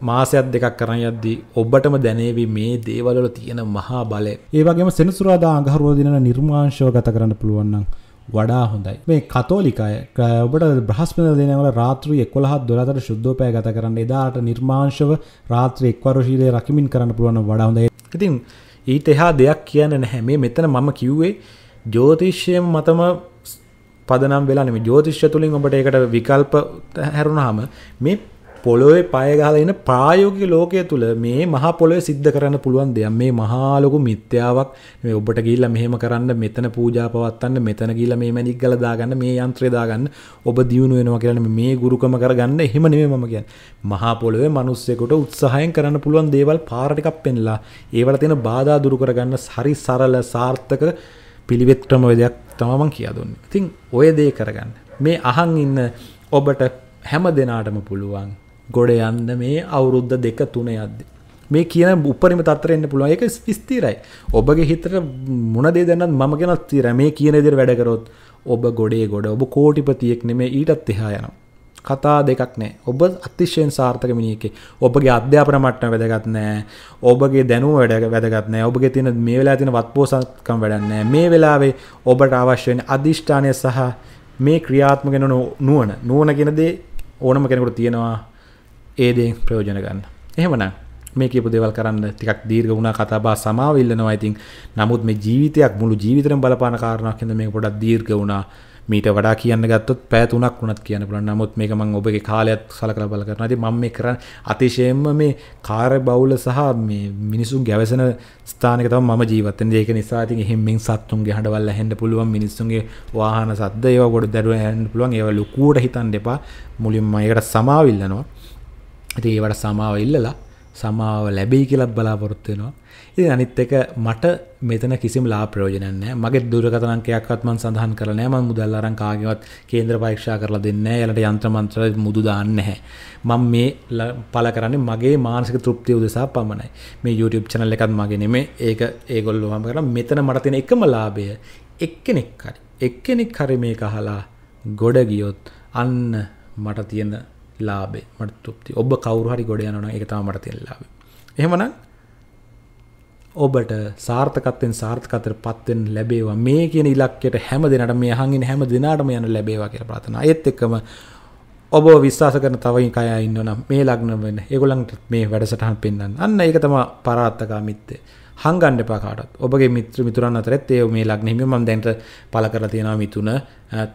මාසයක් දෙකක් කරන යද්දී ඔබටම දැනේවි මේ දේවල්වල තියෙන මහා බලය. ඒ වගේම සෙනසුරාදා අඟහරුවා දිනන නිර්මාංශව ගත කරන්න පුළුවන් නම් වඩා හොඳයි. මේ කතෝලිකය ඔබට බ්‍රහස්පති දිනවල රාත්‍රී 11 12ට සුද්ධෝපය ගත කරන්න එදාට නිර්මාංශව රාත්‍රී එක්වරුශීලයේ රකිමින් කරන්න පුළුවන් වඩා හොඳයි. ඉතින් ඊට එහා දෙයක් කියන්න නැහැ මේ මෙතන මම කිව්වේ ජෝතිෂ්‍යයෙන් මතම පදනම් වෙලානේ ජෝතිෂ්‍ය තුලින් ඔබට ඒකට විකල්ප හැරුණාම මේ පොළොවේ පය ගහලා ඉන්න ප්‍රායෝගික ලෝකයේ තුල මේ මහා පොළොවේ සිද්ධ කරන්න පුළුවන් දෙයක්. මේ මහා ලොකු මිත්‍යාවක් මේ ඔබට ගිහිල්ලා මෙහෙම කරන්න මෙතන පූජා පවත්වන්න මෙතන ගිහිල්ලා මේ මැණික් ගල දාගන්න මේ යන්ත්‍රය දාගන්න ඔබ දියුණු වෙනවා කියලා මේ ගුරුකම කරගන්න එහෙම නෙමෙයි මම කියන්නේ. මහා පොළොවේ මිනිස්සෙකුට උත්සාහයෙන් කරන්න පුළුවන් දේවල් පාර ටිකක් පෙන්ලා ඒවල තියෙන බාධා දුරු කරගන්න හරි සරල සාර්ථක පිළිවෙත් ක්‍රමවේදයක් තමයි මම කියා දුන්නේ. ඉතින් ඔය දේ කරගන්න. මේ අහන් ඉන්න ඔබට හැම දිනාටම පුළුවන් ගොඩ යන්න මේ අවුරුද්ධ දෙක තුන යද්දි. මේ කියන උපරිම තත්තරෙන්න්න පුළුවන් එක ස්තිරයි. ඔබගේ හිතර මොනදේ දැන්නත් මම කෙනත් තිර මේ කියන දෙර වැඩකරොත් ඔබ ගොඩේ ගොඩ ඔබ කෝටිපතියෙක් නෙමේ ඊටත් එහා යනම්. කතා දෙකක් නෑ ඔබ අතිශයෙන් සාර්ථක මිනිියකේ ඔබගේ අධ්‍යාපන මට්න වැදගත් නෑ ඔබගේ දැනුව වැඩ වැදගත්න ඔබගේ තින මේ වෙලා තින වත්පෝසත්කම් වැඩන්නෑ මේ වෙලාවේ ඔබට අවශ්‍යයෙන් අධිෂ්ඨානය සහ මේ ක්‍රියාත්මගෙන නුවන නුවන ගෙනදේ ඕනම කෙනෙකුට තියෙනවා ඒදෙන් ප්‍රයෝජන ගන්න එහෙමනම් මේ කියපු දේවල් කරන්න ටිකක් දීර්ඝ වුණා කතා බහ සමාව ඉල්ලනවා ඉතින් නමුත් මේ ජීවිතයක් මුළු ජීවිතේම බලපාන කාරණාවක් හින්දා මේක පොඩක් දීර්ඝ වුණා මීට වඩා කියන්න ගත්තොත් පැය තුනක් වුණත් කියන්න පුළුවන් නමුත් මේක මම ඔබගේ කාලයත් සලකලා බල කරනවා ඉතින් මම මේ කරන්නේ අතිශයෙන්ම මේ කාර්ය බහුල සහ මේ මිනිසුන් ගැවසෙන ස්ථානයක තමයි මම ජීවත් වෙන්නේ ඒක නිසා ඉතින් එහෙන් මෙන් සත්තුන්ගේ හඬවල් ඇහෙන්න පුළුවන් මිනිස්සුන්ගේ වාහන සද්ද ඒවා ගොඩ දැරුව ඇහෙන්න පුළුවන් ඒවා ලුකුවට හිතන්න එපා මුලින්ම ඒකට සමාව ඉල්ලනවා ඇති ඒවට සමාව ඉල්ලලා සමාව ලැබෙයි කියලක් බලාපොරොත්තුවෙනවා ඉති අනිත් එක මට මෙතන කිසිම ලා ප්‍රයෝජනය මගේ දුරකතනකයක්ත්මන් සඳහන් කරනෑ ම මුදල් අරං කාගවත් කේන්ද්‍ර පරීක්ෂා කරලා දෙන්න යට යන්ත්‍රමන්ත්‍ර මුදු දාන්න හැ මං මේ පල කරන්නේ මගේ මානසික තෘප්තිය උදෙසා පමණයි මේ YouTube චනල් එකත් මගේ නෙමේ ඒක ඒගොල්ලු හම කර මෙතන මටතින එකම ලාභය එක්කෙනෙක් හරි එක්කෙනෙක් හරි මේ කහලා ගොඩ ගියොත් අන්න මට තියෙන ලාබේ මට තුප්ති ඔබ කවරු හරි ගොඩ යනන එක තම මට තෙල්ලාබ එහෙමන ඔබට සාර්ථකත්තෙන් සාර්ථකතර පත්වෙන් ලැබේවා මේ කියන ඉලක්කයට හැම දෙනට මේ හඟින් හැම දෙනාටම යන ලැබේවා කියර ප්‍රාථන ඇත් එක්කම ඔබ විශ්වාස කරන තවයි කයා ඉන්නනම් මේ ලග්න වෙන ඒගොලන්ට මේ වැඩසටහන් පෙන්න්න අන්න ඒක තම පරාත්තකා මිත්තේ හංගන්න පාකාටත් ඔබගේ මිත්‍ර මිතුරන් අතරත් ඒ මේ ලග්නෙම මම දැන්ට පල කර තියෙනවා මිතුන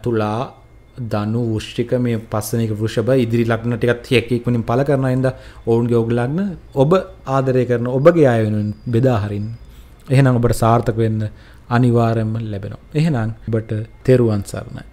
තුලා දනු වෘෂ්ටික මේ පස්සනක වෘෂභ ඉදිරි ලක්න ටිකත් හැකෙක්මනින් පල කරන ඉද ඔවුන්ගේ ඔගලක්න ඔබ ආදරය කරන ඔබගේ අය වෙනුවෙන් බෙදාහරින් එහෙනම් ඔබට සාර්ථක වෙන්න අනිවාරයෙන්ම ලැබෙනවා. එහෙනම් ඔබට තෙරුවන් සරණයි.